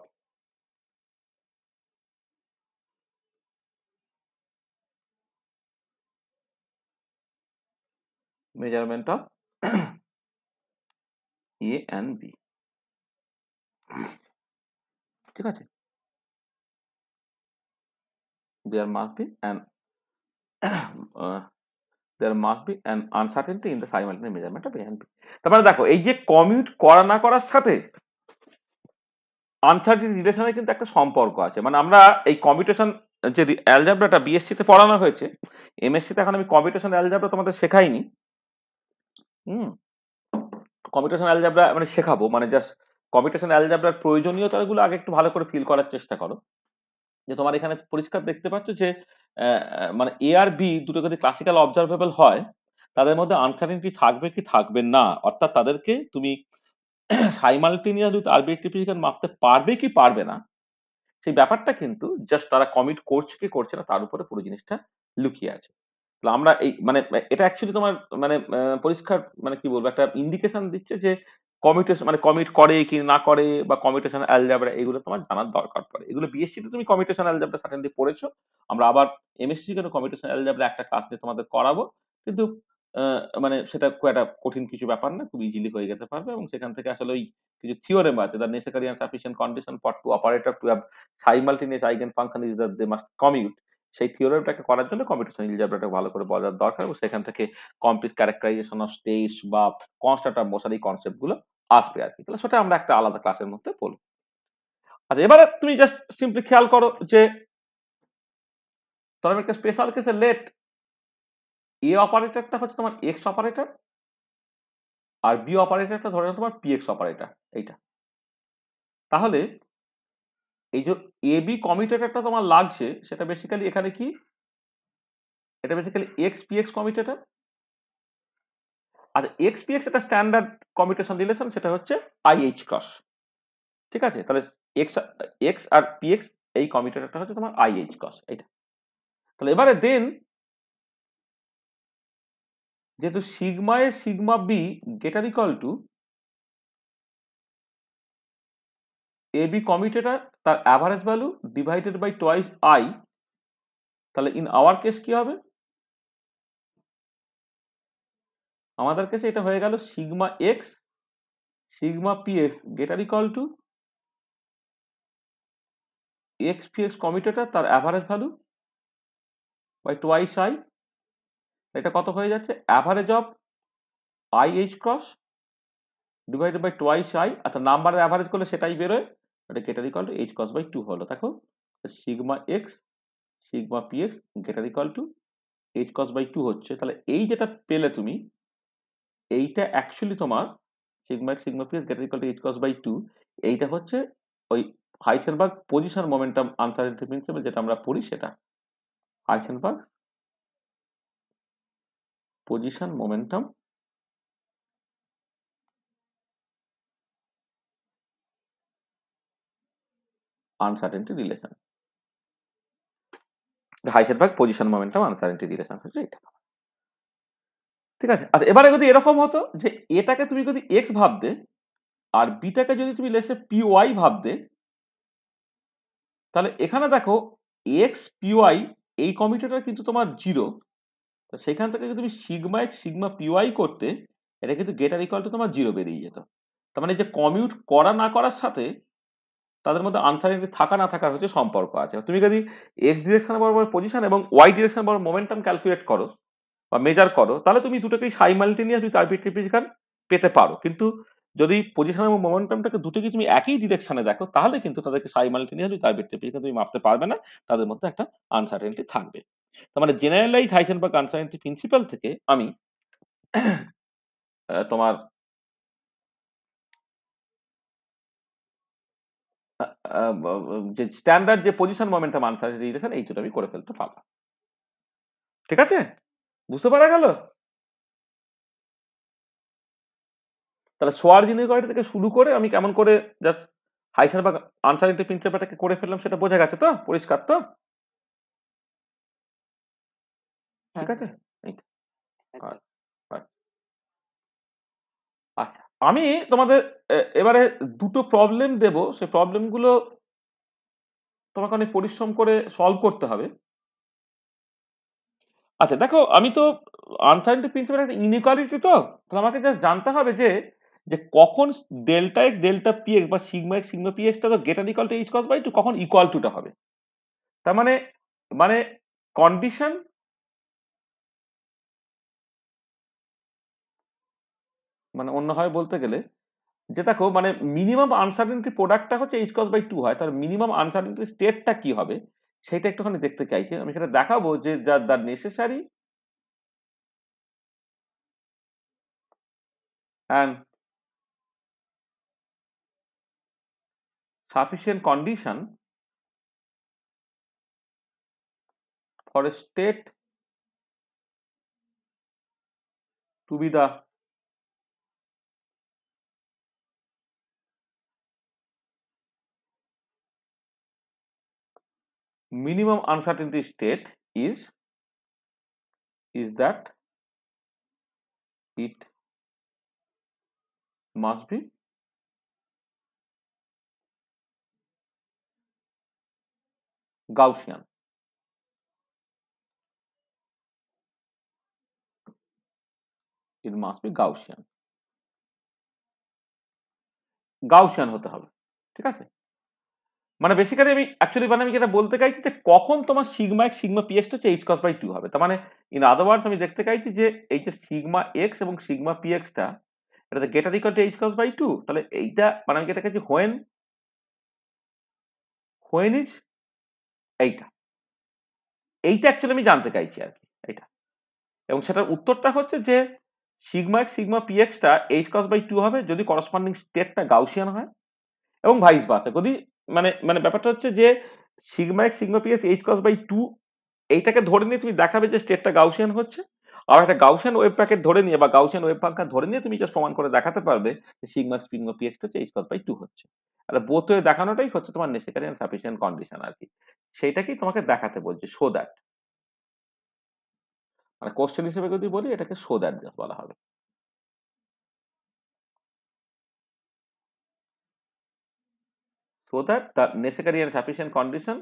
measurement of A and B. ঠিক আছে be an uh, there must be an uncertainty in the simultaneous measurement of a and b তারপরে দেখো এই যে commute করা না করার সাথে আনসার্টিনিটি রিলেশনের কিন্তু একটা সম্পর্ক আছে মানে আমরা এই কম্পিউটেশন যে অ্যালজাবরাটা বিএসসিতে পড়ানো হয়েছে এমএসসিতে এখন আমি কম্পিউটেশন অ্যালজাবরা তোমাদের শেখাইনি হুম কম্পিউটেশন অ্যালজাবরা মানে শেখাবো মানে জাস্ট কম্পিউটেশন অ্যালজাবরার প্রয়োজনীয়তাগুলো আগে একটু ভালো করে ফিল করার চেষ্টা করো যে তোমার এখানে পরিষ্কার দেখতে পাচ্ছ যে মানে এ আর বি দুটো যদি ক্লাসিক্যাল অবজারভেবল হয় তাদের মধ্যে আনসার্টিনিটি থাকবে কি থাকবে না অর্থাৎ তাদেরকে তুমি সাইমালটেনিয়াস উইথ আরবিট্রিফিকেশন মাপতে পারবে কি পারবে না সেই ব্যাপারটা কিন্তু জাস্ট তারা কমিট করছে কি করছে না তার উপরে পুরো জিনিসটা লুকিয়ে আছে আমরা এই মানে এটা অ্যাকচুয়ালি তোমার মানে পরিষ্কার মানে কি বলবো একটা ইন্ডিকেশন দিচ্ছে যে কমিউটেশন মানে কমিট করে কি না করে বা কমিউটেশন অ্যালজাবরা এগুলো তোমার জানার দরকার পড়ে এগুলো বিএসসিতে তুমি কমিউটেশন অ্যালজাবরা সার্টেনলি পড়েছো আমরা আবার এমএসসি কেন কমিউটেশন অ্যালজাবরা একটা ক্লাস নিয়ে তোমাদের করাবো কিন্তু মানে সেটা খুব একটা কঠিন কিছু ব্যাপার না খুব ইজিলি হয়ে যেতে পারবে এবং সেখান থেকে আসলে ওই কিছু থিওরেম আছে the necessary and sufficient condition for two operator to have simultaneous eigen function is the they must commute সেই থিওরেমটাকে করার জন্য কম্পিটিশন ইলিজাবিলিটিকে ভালো করে বজার দরকার এবং সেখান থেকে কমপ্লিট ক্যারেক্টারাইজেশন অফ স্টেজ বা কনস্ট্রাক্ট অফ মোশন এই কনসেপ্টগুলো আসবে আর কি তাহলে সেটা আমরা একটা আলাদা ক্লাসের মধ্যে বলব আচ্ছা এবারে তুমি জাস্ট সিম্পলি খেয়াল করো যে ধরো একটা স্পেশাল কেসে লেট এ অপারেটরটা হচ্ছে তোমার এক্স অপারেটর আর বি অপারেটরটা ধরে নাও তোমার পিএক্স অপারেটর এইটা তাহলে এই যে এ বি কমিউটেটরটা তোমার লাগছে সেটা বেসিক্যালি এখানে কি এটা বেসিক্যালি এক্স পিএক্স কমিউটেটর আর এক্স পি এক্স একটা স্ট্যান্ডার্ড কমিউটেশন রিলেশন সেটা হচ্ছে আইএইচ এইচ ক্রস ঠিক আছে তাহলে এক্স এক্স আর পি এক্স এই কমিউটেটরটা হচ্ছে তোমার আইএইচ এইচ ক্রস এটা তাহলে এবারে দেন যেহেতু sigma A sigma B greater equal to A B commutator তার average value divided by twice i তাহলে ইন আওয়ার কেস কি হবে আমাদের কাছে এটা হয়ে গেল sigma X sigma P X greater equal to X P X তার average value by twice i এটা কত হয়ে যাচ্ছে average of i H cross divided by twice i তার নাম্বারের অ্যাভারেজ করলে সেটাই বেরোয় ওটা গেটার equal to H cross by two হলো দেখো sigma X sigma P X greater equal to H cross by two হচ্ছে তাহলে এই যেটা পেলে তুমি এইটা অ্যাকচুয়ালি তোমার sigma X sigma P greater equal to H cross by two এইটা হচ্ছে ওই Heisenberg position momentum uncertainty principle যেটা আমরা পড়ি সেটা Heisenberg position momentum uncertainty relation Heisenberg position momentum uncertainty relation হচ্ছে এটা ঠিক আছে আর আচ্ছা, এবারে যদি এরকম হতো যে এটাকে তুমি যদি এক্স ভাববে আর বিটাকে যদি তুমি লেসে পি ওয়াই ভাবতে তাহলে এখানে দেখো এক্স পি ওয়াই এই কমিটিটা কিন্তু তোমার জিরো তো সেখান থেকে যদি তুমি sigma X sigma P Y করতে এটা কিন্তু গেটার ইকুয়াল টু তোমার জিরো বেরিয়ে যেত তার মানে যে কমিউট করা না করার সাথে তাদের মধ্যে আনসারিটি থাকা না থাকার হচ্ছে সম্পর্ক আছে তুমি যদি এক্স ডিরেকশন বরাবর পজিশন এবং ওয়াই ডিরেকশন বরাবর মোমেন্টাম ক্যালকুলেট করো বা মেজার করো তাহলে তুমি দুটোকেই সাইমাল্টেনিয়াসলি আরবিট্রেপিকার পেতে পারো কিন্তু যদি পজিশন এবং মোমেন্টামটাকে দুটোকে তুমি একই ডিরেকশনে দেখো তাহলে কিন্তু তাদেরকে সাইমাল্টেনিয়াসলি আরবিট্রেপিকার তুমি মাপতে পারবে না তাদের মধ্যে একটা আনসার্টেনটি থাকবে তার মানে জেনারেলাইজ বা কনসার্টেনটি প্রিন্সিপাল থেকে আমি তোমার যে স্ট্যান্ডার্ড যে পজিশন মোমেন্টাম আনসার্টেনটি ডিরেকশন এই দুটো আমি করে ফেলতে পারলাম ঠিক আছে বুঝতে পারা গেল তাহলে সোয়ার জিনিগটা থেকে শুরু করে আমি কেমন করে জাস্ট হাইসার বা আনসারিটি প্রিন্সিপালটাকে করে ফেললাম সেটা বোঝা গেছে তো পরিষ্কার তো ঠিক হ্যাঁ। আছে আচ্ছা আমি তোমাদের এবারে দুটো প্রবলেম দেব সে প্রবলেমগুলো তোমাকে অনেক পরিশ্রম করে সলভ করতে হবে আচ্ছা দেখো আমি তো আনসার্টি প্রিন্সিপাল একটা ইনিকোয়ালিটি তো তাহলে আমাকে জাস্ট জানতে হবে যে যে কখন delta X delta P X বা সিগমা এক্স সিগমা পি এক্সটা তো greater equal to H cross by two কখন ইকুয়াল টুটা হবে তার মানে মানে কন্ডিশন মানে অন্যভাবে বলতে গেলে যে দেখো মানে মিনিমাম আনসার্টেনটি প্রোডাক্টটা হচ্ছে এইচ কস বাই টু হয় তার মিনিমাম আনসার্টেনটি স্টেটটা কি হবে সেটা একটুখানি দেখতে চাই আমি সেটা দেখাবো যে যার the necessary and sufficient condition for state to be the minimum uncertainty state is is that it must be Gaussian. It must be Gaussian. Gaussian হতে হবে ঠিক আছে মানে বেসিক্যালি আমি অ্যাকচুয়ালি মানে আমি যেটা বলতে চাইছি যে কখন তোমার সিগমা এক্স সিগমা পি এক্সটা হচ্ছে এইচ কস বাই টু হবে তার মানে ইন আদারওয়ার্স আমি দেখতে চাইছি যে এই যে সিগমা এক্স এবং সিগমা পি এক্সটা এটাতে greater equal to H cross by two তাহলে এইটা মানে আমি যেটা চাইছি হোয়েন হোয়েন ইজ এইটা এইটা অ্যাকচুয়ালি আমি জানতে চাইছি আর কি এইটা এবং সেটার উত্তরটা হচ্ছে যে সিগমা এক্স সিগমা পি এক্সটা এইচ কস বাই টু হবে যদি করসপন্ডিং স্টেটটা গাউসিয়ান হয় এবং ভাইস বাসে যদি মানে মানে ব্যাপারটা হচ্ছে যে sigma X sigma P X H cross by two এইটাকে ধরে নিয়ে তুমি দেখাবে যে স্টেটটা গাউসিয়ান হচ্ছে আর একটা গাউসিয়ান ওয়েব প্যাকেট ধরে নিয়ে বা গাউসিয়ান ওয়েব ফাংশন ধরে নিয়ে তুমি জাস্ট প্রমাণ করে দেখাতে পারবে যে সিগমা সিগমা পি হচ্ছে এইচ কস বাই টু হচ্ছে আর বোথ হয়ে দেখানোটাই হচ্ছে তোমার নেসেসারি এন্ড সাফিসিয়েন্ট কন্ডিশন আর কি সেইটাকেই তোমাকে দেখাতে বলছে সো দ্যাট মানে কোশ্চেন হিসেবে যদি বলি এটাকে সো দ্যাট বলা হবে so that the necessary and sufficient condition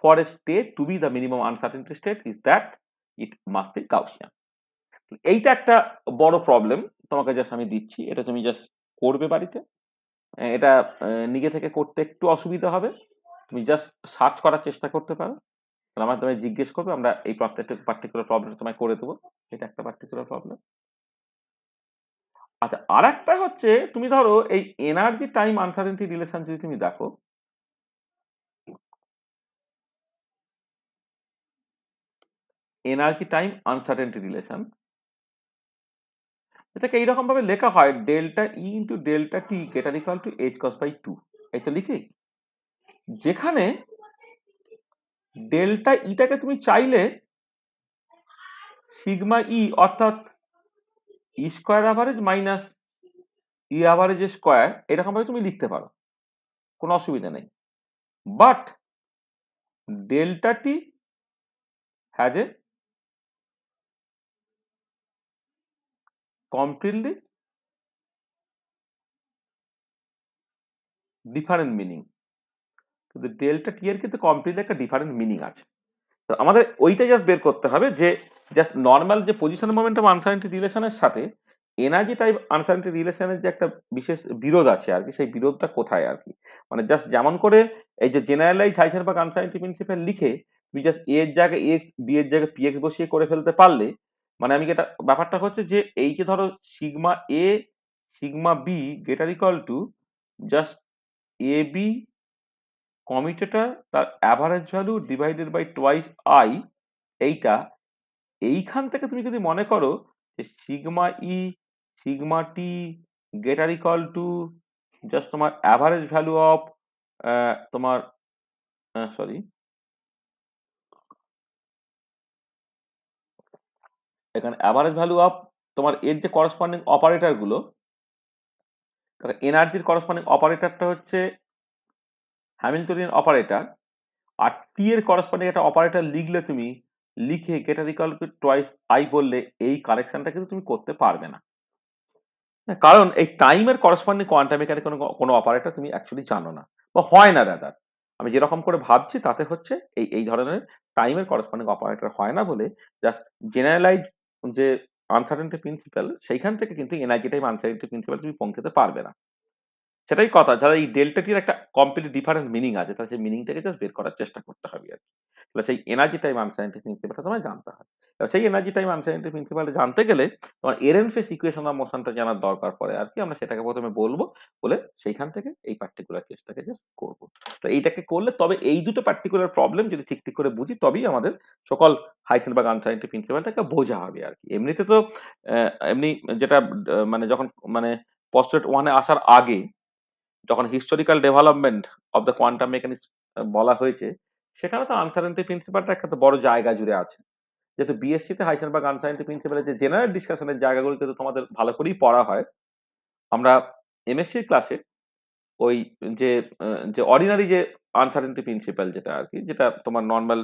for a state to be the minimum uncertainty state is that it must be Gaussian. এইটা একটা বড় প্রবলেম তোমাকে জাস্ট আমি দিচ্ছি এটা তুমি জাস্ট করবে বাড়িতে এটা নিজে থেকে করতে একটু অসুবিধা হবে তুমি জাস্ট সার্চ করার চেষ্টা করতে পারো আমার তোমায় জিজ্ঞেস করবে আমরা এই পার্টিকুলার প্রবলেম তোমায় করে দেবো এটা একটা পার্টিকুলার প্রবলেম আচ্ছা আর একটা হচ্ছে তুমি ধরো এই এনার্জি টাইম আনসার্টেনটি রিলেশন যদি তুমি দেখো এনার্জি টাইম আনসার্টেন্টি রিলেশন এটাকে এইরকম ভাবে লেখা হয় delta E into delta T greater equal to H cross by two এটা লিখি যেখানে ডেল্টা ইটাকে e তুমি চাইলে সিগমা ই e অর্থাৎ E square average minus E average square এরকমভাবে তুমি লিখতে পারো কোনো অসুবিধা নেই but delta T has a completely different meaning কিন্তু ডেল্টা টি এর ক্ষেত্রে কমপ্লিটলি একটা ডিফারেন্ট মিনিং আছে তো আমাদের ওইটা জাস্ট বের করতে হবে যে জাস্ট নর্মাল যে পজিশন মোমেন্টাম আনসার্টি রিলেশনের সাথে এনার্জি টাইপ আনসার্টি রিলেশনের যে একটা বিশেষ বিরোধ আছে আর কি সেই বিরোধটা কোথায় আর কি মানে জাস্ট যেমন করে এই যে জেনারেলাইজ হাইসার বা আনসার্টি প্রিন্সিপাল লিখে তুই জাস্ট এর জায়গায় এক্স বি এর জায়গায় পিএক্স বসিয়ে করে ফেলতে পারলে মানে আমি এটা ব্যাপারটা হচ্ছে যে এই যে ধরো sigma A sigma B greater equal to just A B commutator তার average value divided by twice i এইটা এইখান থেকে তুমি যদি মনে করো যে sigma E sigma T greater equal to just তোমার অ্যাভারেজ ভ্যালু অফ তোমার সরি এখানে অ্যাভারেজ ভ্যালু অফ তোমার এর যে করসপন্ডিং অপারেটরগুলো এনার্জির করসপন্ডিং অপারেটরটা হচ্ছে হ্যামিল্টনিয়ান অপারেটর আর টি এর করসপন্ডিং একটা অপারেটর লিখলে তুমি লিখে গেটা রিকল টয়েস আই বললে এই কারেকশনটা কিন্তু তুমি করতে পারবে না হ্যাঁ, কারণ এই টাইমের করসপন্ডিং কোয়ান্টাম মেকানিক কোনো কোনো অপারেটর তুমি অ্যাকচুয়ালি জানো না বা হয় না দাদা আমি যেরকম করে ভাবছি তাতে হচ্ছে এই এই ধরনের টাইমের করসপন্ডিং অপারেটর হয় না বলে জাস্ট জেনারেলাইজ যে আনসার্টেনটি প্রিন্সিপাল সেইখান থেকে কিন্তু এনআইজি টাইম আনসার্টেনটি প্রিন্সিপাল তুমি পৌঁছাতে পারবে না সেটাই কথা যারা এই ডেল্টাটির একটা কমপ্লিট ডিফারেন্ট মিনিং আছে তাহলে সেই মিনিংটাকে জাস্ট বের করার চেষ্টা করতে হবে আর কি তাহলে সেই এনার্জি টাইম আনসাইন্টিফিক প্রিন্সিপালটা তোমায় জানতে এবার সেই এনার্জি টাইম আনসাইন্টিফিক প্রিন্সিপালটা জানতে গেলে তোমার এরেনফেস ইকুয়েশন অফ মোশনটা জানার দরকার পড়ে আর কি আমরা সেটাকে প্রথমে বলবো বলে সেইখান থেকে এই পার্টিকুলার কেসটাকে জাস্ট করবো তো এইটাকে করলে তবে এই দুটো পার্টিকুলার প্রবলেম যদি ঠিক ঠিক করে বুঝি তবেই আমাদের সকল বা আনসাইন্টিফিক প্রিন্সিপালটাকে বোঝা হবে আর কি এমনিতে তো এমনি যেটা মানে যখন মানে পস্টেট ওয়ানে আসার আগে যখন historical development of the quantum mechanics বলা হয়েছে সেখানে তো আনসারেন্টি প্রিন্সিপালটা একটা বড় জায়গা জুড়ে আছে যেহেতু বিএসসিতে বা আনসারেন্টি প্রিন্সিপালের যে জেনারেল ডিসকাশনের জায়গাগুলিতে তো তোমাদের ভালো করেই পড়া হয় আমরা এমএসসির ক্লাসে ওই যে যে অর্ডিনারি যে আনসারেন্টি প্রিন্সিপাল যেটা আর কি যেটা তোমার নর্মাল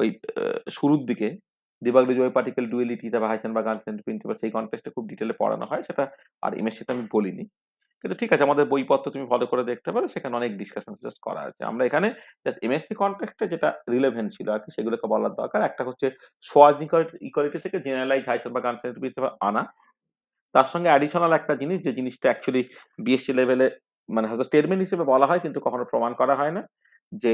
ওই শুরুর দিকে ডিবাগ জয় পার্টিকেল ডুয়েলিটি তারপর বা আনসারেন্টি প্রিন্সিপাল সেই কনটেক্সটে খুব ডিটেলে পড়ানো হয় সেটা আর এমএসসিতে আমি বলিনি কিন্তু ঠিক আছে আমাদের বইপত্র তুমি ফলো করে দেখতে পারো সেখানে অনেক ডিসকাশন জাস্ট করা আছে আমরা এখানে জাস্ট এমএসসি কন্ট্রাক্টে যেটা রিলেভেন্ট ছিল আর কি সেগুলোকে বলার দরকার একটা হচ্ছে সোয়াজ ইকুয়ালিটি থেকে জেনারেলাইজ হাইসার বা কনসেন্ট আনা তার সঙ্গে অ্যাডিশনাল একটা জিনিস যে জিনিসটা অ্যাকচুয়ালি বিএসসি লেভেলে মানে হয়তো স্টেটমেন্ট হিসেবে বলা হয় কিন্তু কখনো প্রমাণ করা হয় না যে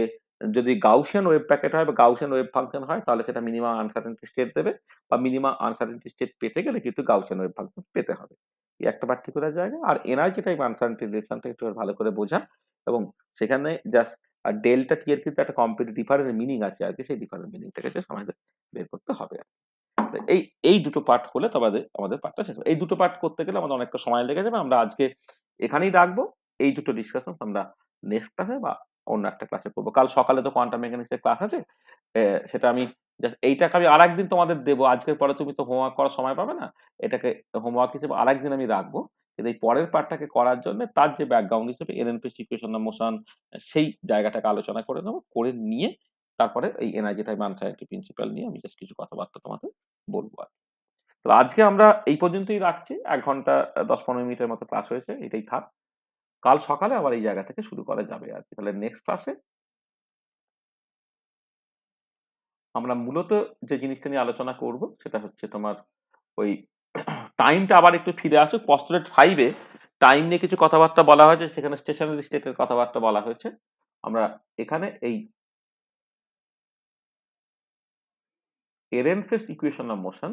যদি গাউসেন ওয়েব প্যাকেট হয় বা গাউসেন ওয়েব ফাংশন হয় তাহলে সেটা মিনিমাম আনসার্টেন্টি স্টেট দেবে বা মিনিমাম আনসার্টেন্টি স্টেট পেতে গেলে কিন্তু গাউসিয়ান ওয়েব ফাংশন পেতে হবে এই একটা পার্টিকুলার জায়গা আর এনার্জি টাইম আনসার্টি রিলেশনটা একটু ভালো করে বোঝা এবং সেখানে জাস্ট আর ডেল্টা টি কিন্তু একটা কমপ্লিট ডিফারেন্ট মিনিং আছে আর কি সেই ডিফারেন্ট মিনিংটাকে জাস্ট আমাদের বের করতে হবে এই এই দুটো পার্ট হলে তোমাদের আমাদের পার্টটা শেষ এই দুটো পার্ট করতে গেলে আমাদের অনেকটা সময় লেগে যাবে আমরা আজকে এখানেই রাখবো এই দুটো ডিসকাশন আমরা নেক্সট ক্লাসে বা অন্য একটা ক্লাসে করবো কাল সকালে তো কোয়ান্টাম মেকানিক্সের ক্লাস আছে সেটা আমি এই টাকা আমি আরেকদিন তোমাদের দেবো আজকের পরে তুমি তো হোমওয়ার্ক করার সময় পাবে না এটাকে হোমওয়ার্ক হিসেবে আর একদিন আমি রাখবো কিন্তু এই পরের পার্টটাকে করার জন্য তার যে ব্যাকগ্রাউন্ড হিসেবে এনএনপি সিকুয়েশন না মোশন সেই জায়গাটাকে আলোচনা করে নেবো করে নিয়ে তারপরে এই এনার্জি টাইম আনসাইটি প্রিন্সিপাল নিয়ে আমি জাস্ট কিছু কথাবার্তা তোমাদের বলবো আর তো আজকে আমরা এই পর্যন্তই রাখছি এক ঘন্টা দশ পনেরো মিনিটের মতো ক্লাস হয়েছে এটাই থাক কাল সকালে আবার এই জায়গা থেকে শুরু করা যাবে আর কি তাহলে নেক্সট ক্লাসে আমরা মূলত যে জিনিসটা নিয়ে আলোচনা করব সেটা হচ্ছে তোমার ওই টাইমটা আবার একটু ফিরে আসুক পস্টুলেট ফাইভে টাইম নিয়ে কিছু কথাবার্তা বলা হয়েছে সেখানে স্টেশনারি স্টেটের কথাবার্তা বলা হয়েছে আমরা এখানে এই Ehrenfest equation of motion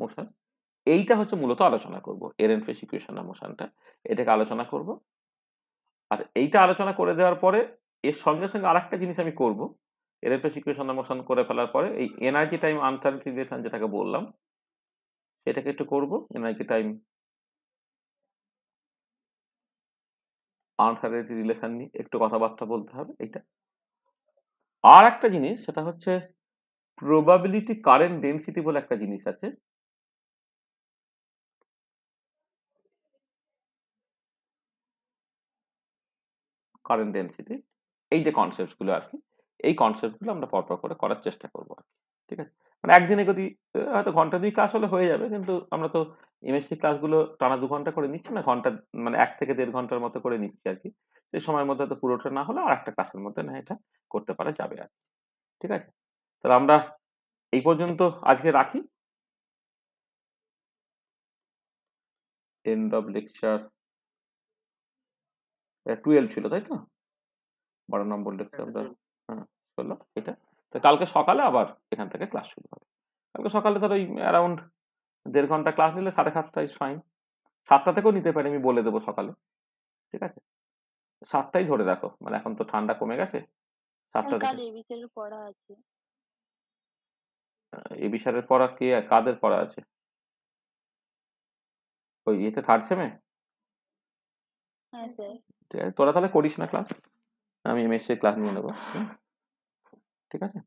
motion এইটা হচ্ছে মূলত আলোচনা করব এরেনফেস্ট ইকুয়েশন অফ মোশনটা এটাকে আলোচনা করব আর এইটা আলোচনা করে দেওয়ার পরে এর সঙ্গে সঙ্গে আর একটা জিনিস আমি এর এরএফএস ইকুয়েশন মোশন করে ফেলার পরে এই এনার্জি টাইম আনসার্টিফিকেশন যেটাকে বললাম সেটাকে একটু করব এনার্জি টাইম আনসার্টি রিলেশন নিয়ে একটু কথাবার্তা বলতে হবে এইটা আর একটা জিনিস সেটা হচ্ছে প্রবাবিলিটি কারেন্ট ডেন্সিটি বলে একটা জিনিস আছে কারেন্ট ডেন্সিটি এই যে কনসেপ্টগুলো আর কি এই কনসেপ্টগুলো আমরা পরপর করে করার চেষ্টা করবো আর ঠিক আছে মানে একদিনে যদি হয়তো ঘন্টা দুই ক্লাস হলে হয়ে যাবে কিন্তু আমরা তো এমএসসি ক্লাসগুলো টানা দু ঘন্টা করে নিচ্ছি না ঘন্টা মানে এক থেকে দেড় ঘন্টার মতো করে নিচ্ছি আর কি সেই সময়ের মধ্যে তো পুরোটা না হলে আর একটা ক্লাসের মধ্যে না এটা করতে পারা যাবে আর ঠিক আছে তাহলে আমরা এই পর্যন্ত আজকে রাখি এন্ড অফ লেকচার টুয়েলভ ছিল তাই তো বারো নম্বর লেকচার হ্যাঁ, হ্যাঁ।, হ্যাঁ হলো এটা তো কালকে সকালে আবার এখান থেকে ক্লাস শুরু হবে কালকে সকালে ধর ওই অ্যারাউন্ড দেড় ঘন্টা ক্লাস নিলে সাড়ে সাতটায় ফাইন সাতটা থেকেও নিতে পারি আমি বলে দেবো সকালে ঠিক আছে সাতটাই ধরে রাখো মানে এখন তো ঠান্ডা কমে গেছে সাতটা এ বিশালের পড়া কে কাদের পড়া আছে ওই ইয়েতে থার্ড সেমে ঠিক আছে তোরা তাহলে করিস না ক্লাস আমি এম এসে ক্লাস নিয়ে নেবো ঠিক আছে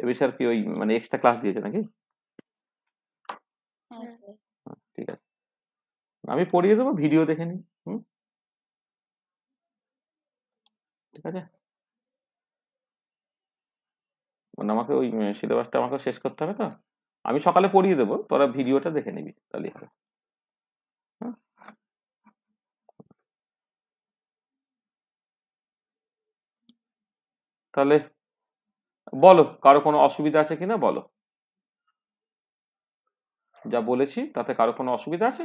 এবার স্যার কি ওই মানে এক্সট্রা ক্লাস দিয়েছে নাকি হ্যাঁ, হ্যাঁ, ঠিক আছে আমি পড়িয়ে দেবো ভিডিও দেখে নি হুম ঠিক আছে মানে আমাকে ওই সিলেবাসটা আমাকে শেষ করতে হবে তো আমি সকালে পড়িয়ে দেবো তোরা ভিডিওটা দেখে নিবি তাহলেই হবে তাহলে বলো কারো কোনো অসুবিধা আছে কিনা বলো যা বলেছি তাতে কারো কোনো অসুবিধা আছে